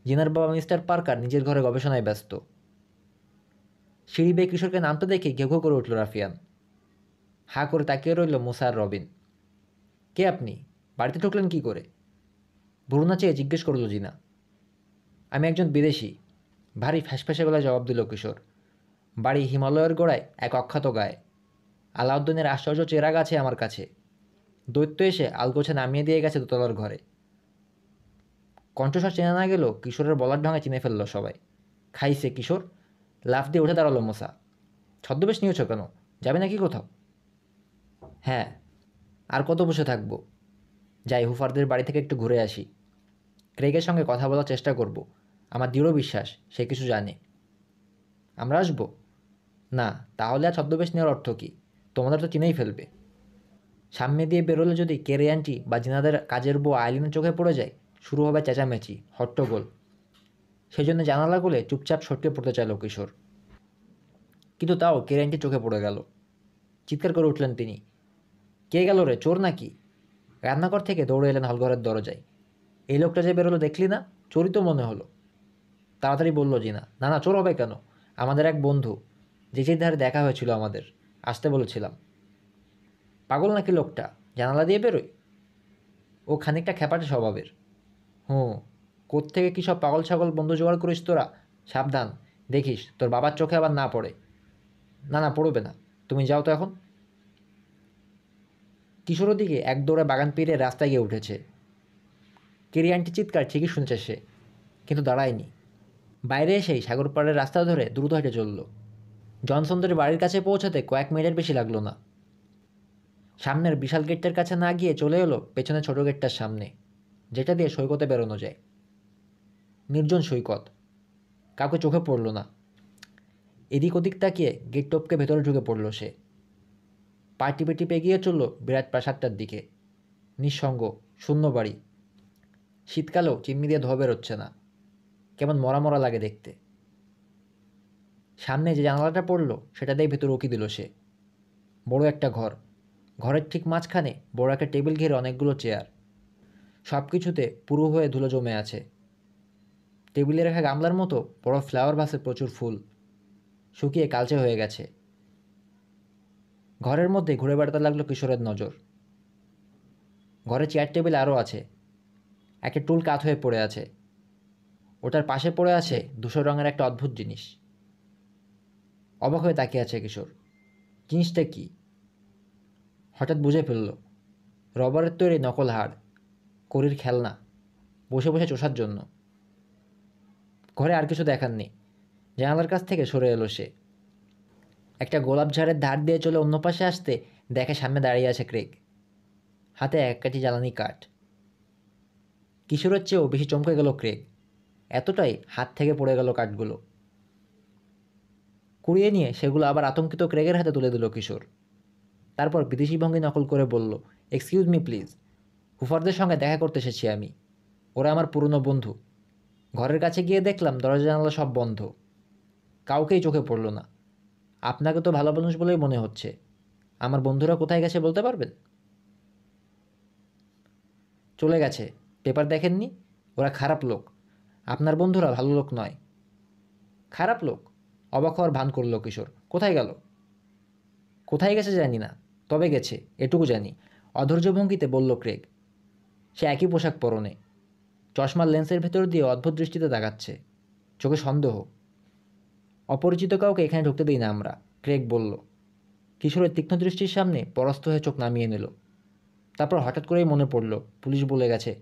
জেনার বাবা মিস্টার পার্কার নিজের ঘরে গবেষণায় ব্যস্ত সিঁড়ি বেয়ে কিশোরকে নামতে দেখে ঘেঘো করে উঠল রাফিয়ান হা করে তাকিয়ে রইল মুসার রবিন কে আপনি বাড়িতে ঢুকলেন কি করে বরুণা চেয়ে জিজ্ঞেস করল জিনা আমি একজন বিদেশি ভারী ফ্যাসফ্যাসে গলায় জবাব দিল কিশোর বাড়ি হিমালয়ের গোড়ায় এক অখ্যাত গায়ে আলাউদ্দিনের আশ্চর্য চেরা গাছে আমার কাছে দৈত্য এসে আলগোছে নামিয়ে দিয়ে গেছে দোতলার ঘরে কণ্ঠস্বর চেনা না গেলেও কিশোরের বলার ঢঙে চিনে ফেললো সবাই খাইছে কিশোর লাফ দিয়ে উঠে দাঁড়ালো মশা ছদ্মবেশ নিয়েছ কেন যাবে নাকি কোথাও হ্যাঁ আর কত বসে থাকবো যাই হুফারদের বাড়ি থেকে একটু ঘুরে আসি ক্রেগের সঙ্গে কথা বলার চেষ্টা করব আমার দৃঢ় বিশ্বাস সে কিছু জানে আমরা আসবো না তাহলে আর ছদ্মবেশ নেওয়ার অর্থ কী তোমাদের তো চিনেই ফেলবে সামনে দিয়ে বেরোলে যদি কেরে বা জিনাদের কাজের বউ আইলিনের চোখে পড়ে যায় শুরু হবে চেঁচামেচি হট্টগোল সেই জন্য জানালা গুলে চুপচাপ সটকে পড়তে চাইল কিশোর কিন্তু তাও কেরাইনটি চোখে পড়ে গেল চিৎকার করে উঠলেন তিনি কে গেল রে চোর নাকি রান্নাঘর থেকে দৌড়ে এলেন হলঘরের দরজায় এই লোকটা যে বেরোলো দেখলি না চোরই তো মনে হলো তাড়াতাড়ি বলল জিনা না না চোর হবে কেন আমাদের এক বন্ধু যে ধারে দেখা হয়েছিল আমাদের আসতে বলেছিলাম পাগল নাকি লোকটা জানালা দিয়ে বেরোয় ও খানিকটা খেপাটে স্বভাবের হুঁ কোত্থেকে কী সব পাগল ছাগল বন্ধু জোগাড় করিস তোরা সাবধান দেখিস তোর বাবার চোখে আবার না পড়ে না না পড়বে না তুমি যাও তো এখন কিশোর দিকে এক দৌড়ে বাগান পেরিয়ে রাস্তায় গিয়ে উঠেছে কেরিয়ানটি চিৎকার ঠিকই শুনছে সে কিন্তু দাঁড়ায়নি বাইরে এসেই পাড়ের রাস্তা ধরে দ্রুত হেঁটে চলল জনসন্দরের বাড়ির কাছে পৌঁছাতে কয়েক মিনিটের বেশি লাগলো না সামনের বিশাল গেটটার কাছে না গিয়ে চলে এলো পেছনে ছোট গেটটার সামনে যেটা দিয়ে সৈকতে বেরোনো যায় নির্জন সৈকত কাউকে চোখে পড়ল না এদিক ওদিক তাকিয়ে গেট টপকে ভেতরে ঢুকে পড়ল সে পাটি পেটি পেগিয়ে চলল বিরাট প্রাসাদটার দিকে নিঃসঙ্গ শূন্য বাড়ি শীতকালেও চিমনি দিয়ে ধোয়া বেরোচ্ছে না কেমন মরা মরা লাগে দেখতে সামনে যে জানালাটা পড়ল দিয়ে ভেতরে উঁকি দিল সে বড় একটা ঘর ঘরের ঠিক মাঝখানে বড় একটা টেবিল ঘিরে অনেকগুলো চেয়ার সব কিছুতে পুরু হয়ে ধুলো জমে আছে টেবিলে রাখা গামলার মতো বড় ফ্লাওয়ার ভাসে প্রচুর ফুল শুকিয়ে কালচে হয়ে গেছে ঘরের মধ্যে ঘুরে বেড়াতে লাগলো কিশোরের নজর ঘরে চেয়ার টেবিল আরও আছে একটা টুল কাত হয়ে পড়ে আছে ওটার পাশে পড়ে আছে দুশো রঙের একটা অদ্ভুত জিনিস অবাক হয়ে তাকিয়ে আছে কিশোর জিনিসটা কি হঠাৎ বুঝে ফেলল রবারের তৈরি নকল হাড় করির খেলনা বসে বসে চষার জন্য ঘরে আর কিছু দেখার নেই জানালার কাছ থেকে সরে এলো সে একটা গোলাপ ঝাড়ের ধার দিয়ে চলে অন্য পাশে আসতে দেখে সামনে দাঁড়িয়ে আছে ক্রেগ হাতে এক কাটি জ্বালানি কাঠ কিশোরের চেয়েও বেশি চমকে গেল ক্রেগ এতটাই হাত থেকে পড়ে গেল কাঠগুলো কুড়িয়ে নিয়ে সেগুলো আবার আতঙ্কিত ক্রেগের হাতে তুলে দিল কিশোর তারপর বিদেশি ভঙ্গি নকল করে বলল এক্সকিউজ মি প্লিজ হুফারদের সঙ্গে দেখা করতে এসেছি আমি ওরা আমার পুরনো বন্ধু ঘরের কাছে গিয়ে দেখলাম দরজা জানালা সব বন্ধ কাউকেই চোখে পড়ল না আপনাকে তো ভালো মানুষ বলেই মনে হচ্ছে আমার বন্ধুরা কোথায় গেছে বলতে পারবেন চলে গেছে পেপার দেখেননি ওরা খারাপ লোক আপনার বন্ধুরা ভালো লোক নয় খারাপ লোক অবাক হওয়ার ভান করল কিশোর কোথায় গেল কোথায় গেছে জানি না তবে গেছে এটুকু জানি অধৈর্য ভঙ্গিতে বলল ক্রেগ সে একই পোশাক পরনে চশমার লেন্সের ভেতর দিয়ে অদ্ভুত দৃষ্টিতে দেখাচ্ছে চোখে সন্দেহ অপরিচিত কাউকে এখানে ঢুকতে দিই না আমরা ক্রেক বলল কিশোরের তীক্ষ্ণ দৃষ্টির সামনে পরস্ত হয়ে চোখ নামিয়ে নিল তারপর হঠাৎ করেই মনে পড়ল পুলিশ বলে গেছে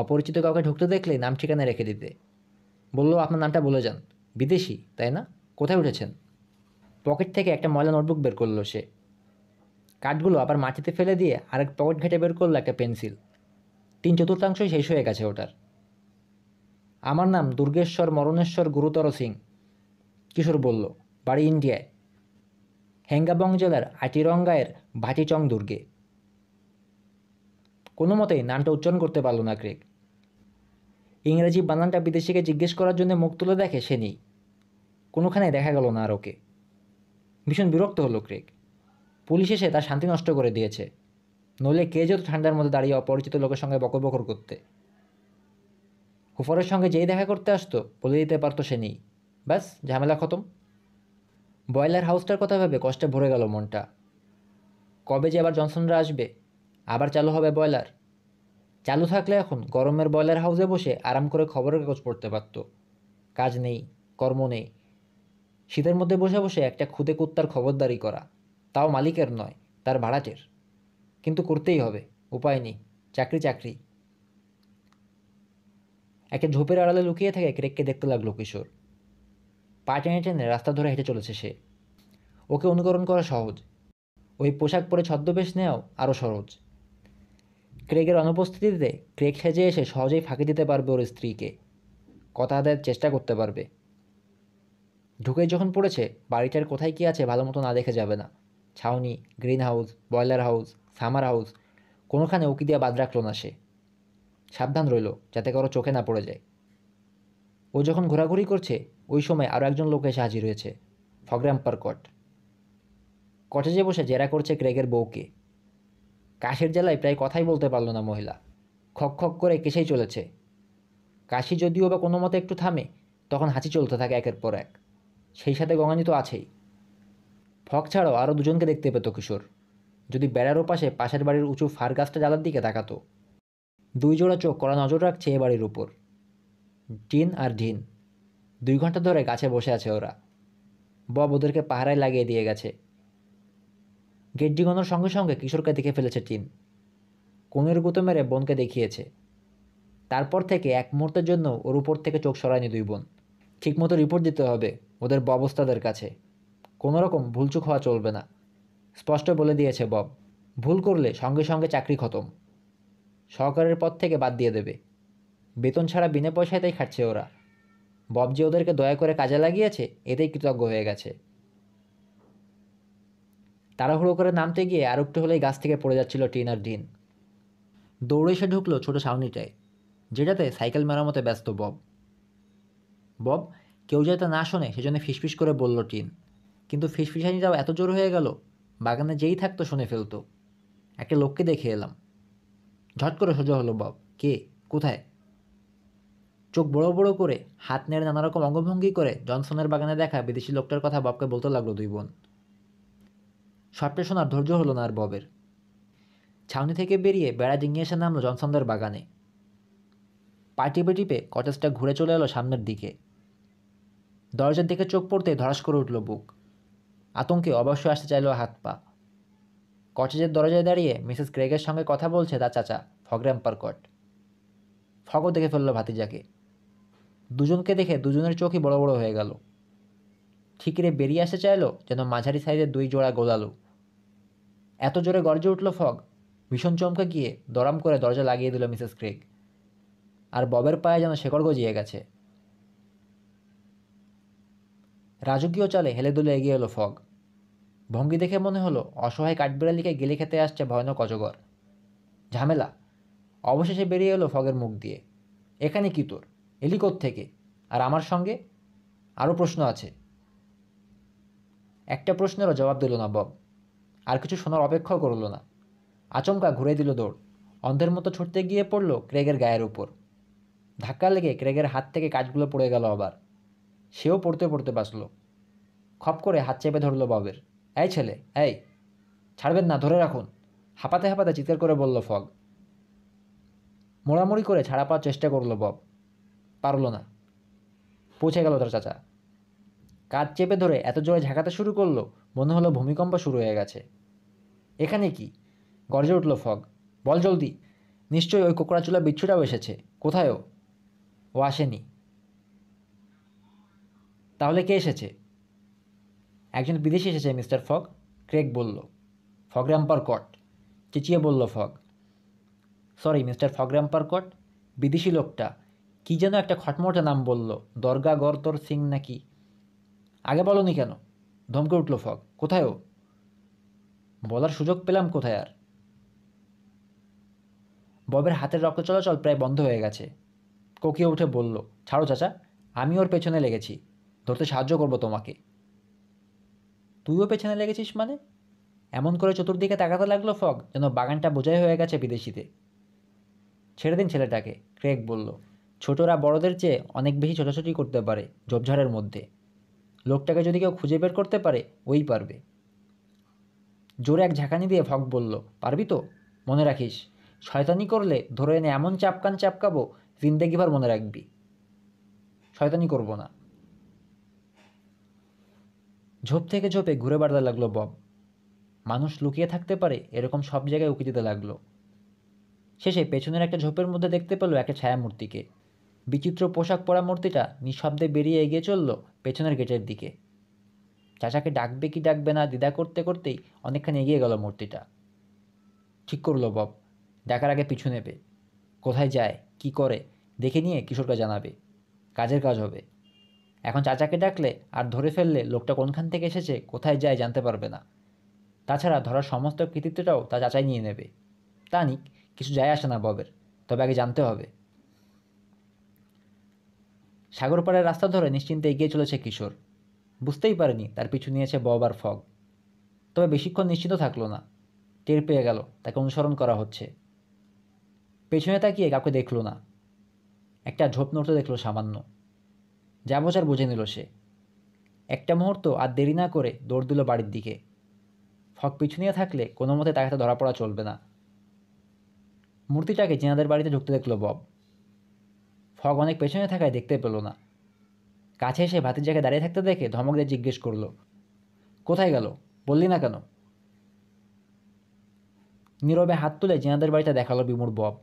অপরিচিত কাউকে ঢুকতে দেখলে নাম ঠিকানা রেখে দিতে বলল আপনার নামটা বলে যান বিদেশি তাই না কোথায় উঠেছেন পকেট থেকে একটা ময়লা নোটবুক বের করলো সে কাঠগুলো আবার মাটিতে ফেলে দিয়ে আরেক পকেট ঘেটে বের করলো একটা পেন্সিল তিন চতুর্থাংশ শেষ হয়ে গেছে ওটার আমার নাম দুর্গেশ্বর মরণেশ্বর গুরুতর সিং কিশোর বলল বাড়ি ইন্ডিয়ায় হেঙ্গাবং জেলার আটিরঙ্গায়ের ভাটিচং দুর্গে কোনো মতেই নামটা উচ্চারণ করতে পারল না ক্রেক ইংরেজি বানানটা বিদেশিকে জিজ্ঞেস করার জন্য মুখ তুলে দেখে সে নেই কোনোখানে দেখা গেল না আর ওকে ভীষণ বিরক্ত হলো ক্রেক পুলিশ এসে তার শান্তি নষ্ট করে দিয়েছে নইলে কে যেত ঠান্ডার মধ্যে দাঁড়িয়ে অপরিচিত লোকের সঙ্গে বকর বকর করতে হুফরের সঙ্গে যেই দেখা করতে আসতো বলে দিতে পারতো সে নেই ব্যাস ঝামেলা খতম ব্রয়লার হাউসটার কথা ভেবে কষ্টে ভরে গেল মনটা কবে যে আবার জনসনরা আসবে আবার চালু হবে ব্রয়লার চালু থাকলে এখন গরমের ব্রয়লার হাউসে বসে আরাম করে খবরের কাগজ পড়তে পারত কাজ নেই কর্ম নেই শীতের মধ্যে বসে বসে একটা খুদে কুত্তার খবরদারি করা তাও মালিকের নয় তার ভাড়াটের কিন্তু করতেই হবে উপায় নেই চাকরি চাকরি একে ঝোপের আড়ালে লুকিয়ে থাকে ক্রেককে দেখতে লাগলো কিশোর পা টেনে টেনে রাস্তা ধরে হেঁটে চলেছে সে ওকে অনুকরণ করা সহজ ওই পোশাক পরে ছদ্মবেশ নেওয়াও আরও সহজ ক্রেগের অনুপস্থিতিতে ক্রেক সেজে এসে সহজেই ফাঁকি দিতে পারবে ওর স্ত্রীকে কথা আদায়ের চেষ্টা করতে পারবে ঢুকে যখন পড়েছে বাড়িটার কোথায় কী আছে ভালো মতো না দেখে যাবে না ছাউনি green house boiler house summer house কোনোখানে উকি দিয়ে বাদ রাখলো না সে সাবধান রইল যাতে কারো চোখে না পড়ে যায় ও যখন ঘোরাঘুরি করছে ওই সময় আরও একজন লোক এসে হাজির হয়েছে ফগ্রাম পারকট কটেজে বসে জেরা করছে ক্রেগের বউকে কাশির জেলায় প্রায় কথাই বলতে পারল না মহিলা খক খক করে কেসেই চলেছে কাশি যদিও বা কোনো মতে একটু থামে তখন হাঁচি চলতে থাকে একের পর এক সেই সাথে গঙ্গানি তো আছেই ফক ছাড়াও আরও দুজনকে দেখতে পেত কিশোর যদি বেড়ারও পাশে পাশের বাড়ির উঁচু ফার গাছটা জ্বালার দিকে তাকাতো দুই জোড়া চোখ কড়া নজর রাখছে এ বাড়ির উপর ডিন আর ঢিন দুই ঘন্টা ধরে গাছে বসে আছে ওরা বব ওদেরকে পাহারায় লাগিয়ে দিয়ে গেছে গেট ডিগোনোর সঙ্গে সঙ্গে কিশোরকে দেখে ফেলেছে টিন কোণের গুঁতো মেরে বোনকে দেখিয়েছে তারপর থেকে এক মুহূর্তের জন্য ওর উপর থেকে চোখ সরায়নি দুই বোন ঠিকমতো রিপোর্ট দিতে হবে ওদের ববস্তাদের কাছে কোনো রকম ভুলচুক হওয়া চলবে না স্পষ্ট বলে দিয়েছে বব ভুল করলে সঙ্গে সঙ্গে চাকরি খতম সহকারের পদ থেকে বাদ দিয়ে দেবে বেতন ছাড়া বিনা পয়সায় তাই খাটছে ওরা বব যে ওদেরকে দয়া করে কাজে লাগিয়েছে এতেই কৃতজ্ঞ হয়ে গেছে তাড়াহুড়ো করে নামতে গিয়ে আর একটু হলেই গাছ থেকে পড়ে যাচ্ছিল টিন আর ডিন দৌড়ে এসে ঢুকলো ছোটো ছাউনিটায় যেটাতে সাইকেল মেরামতে ব্যস্ত বব বব কেউ যাতে না শোনে সেজন্য ফিসফিস করে বলল টিন কিন্তু ফিসফিসানিটাও এত জোর হয়ে গেল বাগানে যেই থাকতো শুনে ফেলতো একটা লোককে দেখে এলাম ঝট করে সোজা হলো বাব কে কোথায় চোখ বড় বড় করে হাত নেড়ে নানারকম অঙ্গভঙ্গি করে জনসনের বাগানে দেখা বিদেশি লোকটার কথা বাবকে বলতে লাগলো দুই বোন সবটা শোনার ধৈর্য হলো না আর ববের ছাউনি থেকে বেরিয়ে বেড়া ডিঙিয়ে এসে নামলো জনসনদের বাগানে পাটিপে টিপে কটেজটা ঘুরে চলে এলো সামনের দিকে দরজার দিকে চোখ পড়তে ধরাস করে উঠল বুক আতঙ্কে অবশ্যই আসতে চাইল হাত পা কটেজের দরজায় দাঁড়িয়ে মিসেস ক্রেগের সঙ্গে কথা বলছে তার চাচা ফগ্রাম পারকট ফগও দেখে ফেলল ভাতিজাকে দুজনকে দেখে দুজনের চোখই বড় বড় হয়ে গেল ঠিকরে বেরিয়ে আসতে চাইল যেন মাঝারি সাইজের দুই জোড়া গোলালো এত জোরে গর্জে উঠল ফগ ভীষণ চমকে গিয়ে দরাম করে দরজা লাগিয়ে দিল মিসেস ক্রেগ আর ববের পায়ে যেন শেকড় গজিয়ে গেছে রাজকীয় চালে হেলে দুলে এগিয়ে এলো ফগ ভঙ্গি দেখে মনে হলো অসহায় কাঠবিড়ালিকে গেলে খেতে আসছে ভয়ানক অজগর ঝামেলা অবশেষে বেরিয়ে এলো ফগের মুখ দিয়ে এখানে কি তোর এলি থেকে আর আমার সঙ্গে আরও প্রশ্ন আছে একটা প্রশ্নেরও জবাব দিল না বব আর কিছু শোনার অপেক্ষাও করল না আচমকা ঘুরে দিল দৌড় অন্ধের মতো ছুটতে গিয়ে পড়ল ক্রেগের গায়ের উপর ধাক্কা লেগে ক্রেগের হাত থেকে কাজগুলো পড়ে গেল আবার সেও পড়তে পড়তে বাঁচল খপ করে হাত চেপে ধরল ববের এই ছেলে এই ছাড়বেন না ধরে রাখুন হাঁপাতে হাঁপাতে চিৎকার করে বলল ফগ মোড়ামুড়ি করে ছাড়া পাওয়ার চেষ্টা করলো বব পারল না পৌঁছে গেল তার চাচা কাজ চেপে ধরে এত জোরে ঝাঁকাতে শুরু করলো মনে হলো ভূমিকম্প শুরু হয়ে গেছে এখানে কি গর্জে উঠল ফগ বল জলদি নিশ্চয়ই ওই কোকড়াচুলা বিচ্ছুটাও এসেছে কোথায়ও ও আসেনি তাহলে কে এসেছে একজন বিদেশি এসেছে মিস্টার ফগ ক্রেক বলল ফগ্রাম্পার কট চেঁচিয়ে বলল Fog sorry mister Fogrumpercot বিদেশি লোকটা কি যেন একটা খটমটে নাম বলল দর্গা গর্তর সিং নাকি আগে বলনি কেন ধমকে উঠল ফগ কোথায় ও বলার সুযোগ পেলাম কোথায় আর ববের হাতের রক্ত চলাচল প্রায় বন্ধ হয়ে গেছে কোকিয়ে উঠে বলল ছাড়ো চাচা আমি ওর পেছনে লেগেছি ধরতে সাহায্য করব তোমাকে তুইও পেছনে লেগেছিস মানে এমন করে চতুর্দিকে তাকাতে লাগলো ফগ যেন বাগানটা বোঝাই হয়ে গেছে বিদেশিতে ছেড়ে দিন ছেলেটাকে ক্রেক বলল ছোটরা বড়দের চেয়ে অনেক বেশি ছোটাছুটি করতে পারে ঝোপঝাড়ের মধ্যে লোকটাকে যদি কেউ খুঁজে বের করতে পারে ওই পারবে জোরে এক ঝাঁকানি দিয়ে ফগ বলল পারবি তো মনে রাখিস শয়তানি করলে ধরে এনে এমন চাপকান চাপকাবো জিন্দেগিভার মনে রাখবি শয়তানি করবো না ঝোপ থেকে ঝোপে ঘুরে বেড়াতে লাগলো বব মানুষ লুকিয়ে থাকতে পারে এরকম সব জায়গায় উঁকি দিতে লাগলো শেষে পেছনের একটা ঝোপের মধ্যে দেখতে পেলো একটা ছায়ামূর্তিকে বিচিত্র পোশাক পরা মূর্তিটা নিঃশব্দে বেরিয়ে এগিয়ে চলল পেছনের গেটের দিকে চাচাকে ডাকবে কি ডাকবে না দিদা করতে করতেই অনেকখানি এগিয়ে গেল মূর্তিটা ঠিক করলো বব ডাকার আগে পিছু নেবে কোথায় যায় কি করে দেখে নিয়ে কিশোরকে জানাবে কাজের কাজ হবে এখন চাচাকে ডাকলে আর ধরে ফেললে লোকটা কোনখান থেকে এসেছে কোথায় যায় জানতে পারবে না তাছাড়া ধরার সমস্ত কৃতিত্বটাও তা চাচাই নিয়ে নেবে তা নিক কিছু যায় আসে না ববের তবে আগে জানতে হবে সাগরপাড়ের রাস্তা ধরে নিশ্চিন্তে এগিয়ে চলেছে কিশোর বুঝতেই পারেনি তার পিছু নিয়েছে বব আর ফগ তবে বেশিক্ষণ নিশ্চিত থাকলো না টের পেয়ে গেল তাকে অনুসরণ করা হচ্ছে পেছনে তাকিয়ে কাউকে দেখল না একটা ঝোপ নড়তে দেখলো সামান্য যা বোঝার বুঝে নিল সে একটা মুহূর্ত আর দেরি না করে দৌড় দিল বাড়ির দিকে ফক পিছু নিয়ে থাকলে কোনো মতে তাকে হাতে ধরা পড়া চলবে না মূর্তিটাকে জেনাদের বাড়িতে ঢুকতে দেখল বব ফগ অনেক পেছনে থাকায় দেখতে পেল না কাছে এসে ভাতিজাকে দাঁড়িয়ে থাকতে দেখে ধমক দিয়ে জিজ্ঞেস করলো কোথায় গেল বললি না কেন নীরবে হাত তুলে জেনাদের বাড়িতে দেখালো বিমুর বব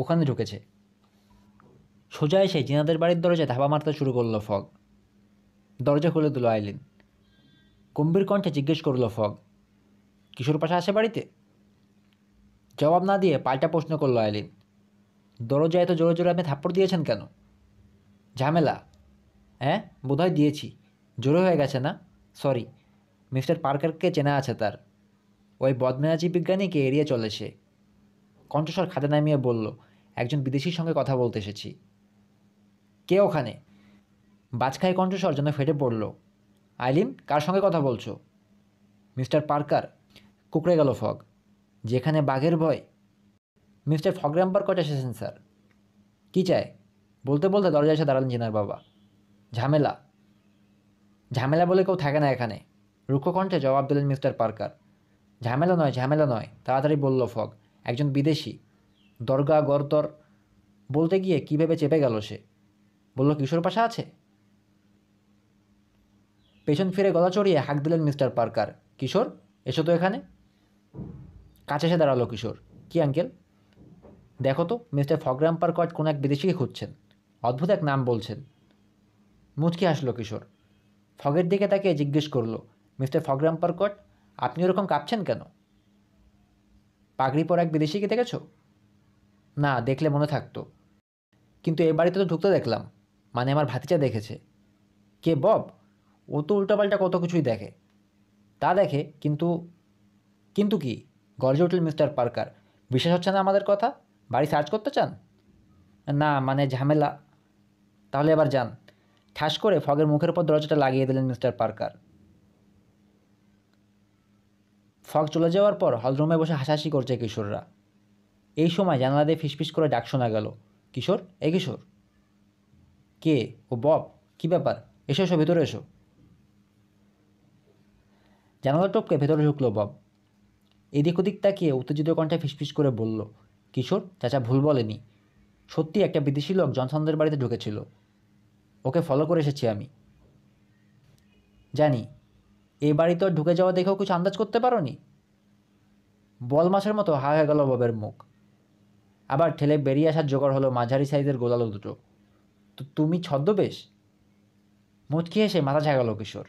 ওখানে ঢুকেছে সোজা এসে জিনাদের বাড়ির দরজায় ধাবা মারতে শুরু করলো ফগ দরজা খুলে দিল আইলিন কুম্ভীর কণ্ঠে জিজ্ঞেস করল ফগ কিশোর পাশা আসে বাড়িতে জবাব না দিয়ে পাল্টা প্রশ্ন করলো আইলিন দরজায় এত জোরে জোরে আপনি থাপ্পড় দিয়েছেন কেন ঝামেলা হ্যাঁ বোধহয় দিয়েছি জোরে হয়ে গেছে না সরি মিস্টার পার্কারকে চেনা আছে তার ওই বদমেয়াজি বিজ্ঞানীকে এড়িয়ে চলেছে কণ্ঠস্বর খাদে নামিয়ে বলল একজন বিদেশির সঙ্গে কথা বলতে এসেছি কে ওখানে বাজখাই কণ্ঠস্বর যেন ফেটে পড়ল আইলিন কার সঙ্গে কথা বলছো মিস্টার পার্কার কুকড়ে গেল ফগ যেখানে বাঘের ভয় মিস্টার ফগ্রাম্পার কটা এসেছেন স্যার কী চায় বলতে বলতে দরজা এসে দাঁড়ালেন জিনার বাবা ঝামেলা ঝামেলা বলে কেউ থাকে না এখানে কণ্ঠে জবাব দিলেন মিস্টার পার্কার ঝামেলা নয় ঝামেলা নয় তাড়াতাড়ি বলল ফগ একজন বিদেশি দরগা গরদর বলতে গিয়ে কীভাবে চেপে গেল সে বলল কিশোর পাশা আছে পেছন ফিরে গলা চড়িয়ে হাঁক দিলেন মিস্টার পার্কার কিশোর এসো তো এখানে কাছে এসে দাঁড়ালো কিশোর কি আঙ্কেল দেখো তো মিস্টার ফগ্রাম পার্কট কোনো এক বিদেশিকে খুঁজছেন অদ্ভুত এক নাম বলছেন মুচকি আসলো কিশোর ফগের দিকে তাকে জিজ্ঞেস করলো মিস্টার ফগ্রাম পার্কট আপনি ওরকম কাঁপছেন কেন পাগড়ি পর এক বিদেশিকে দেখেছ না দেখলে মনে থাকতো কিন্তু এ বাড়িতে তো ঢুকতে দেখলাম মানে আমার ভাতিজা দেখেছে কে বব ও তো উল্টাপাল্টা কত কিছুই দেখে তা দেখে কিন্তু কিন্তু কি গর্জে উঠল মিস্টার পার্কার বিশ্বাস হচ্ছে না আমাদের কথা বাড়ি সার্চ করতে চান না মানে ঝামেলা তাহলে এবার যান ঠাস করে ফগের মুখের উপর দরজাটা লাগিয়ে দিলেন মিস্টার পার্কার ফগ চলে যাওয়ার পর হলরুমে বসে হাসাহাসি করছে কিশোররা এই সময় জানালা দিয়ে ফিসফিস করে ডাক শোনা গেল কিশোর এ কিশোর কে ও বব কি ব্যাপার এসো এসো ভেতরে এসো জানালা টপকে ভেতরে ঢুকলো বব এদিক ওদিক তাকিয়ে উত্তেজিত কণ্ঠে ফিসফিস করে বলল কিশোর চাচা ভুল বলেনি সত্যি একটা বিদেশি লোক জনসনদের বাড়িতে ঢুকেছিল ওকে ফলো করে এসেছি আমি জানি এ বাড়িতে ঢুকে যাওয়া দেখেও কিছু আন্দাজ করতে পারো নি বল মাছের মতো হা হয়ে গেল ববের মুখ আবার ঠেলে বেরিয়ে আসার জোগাড় হলো মাঝারি সাইজের গোলালো দুটো তো তুমি ছদ্মবেশ মুচকি হেসে মাথা ঝাঁকালো কিশোর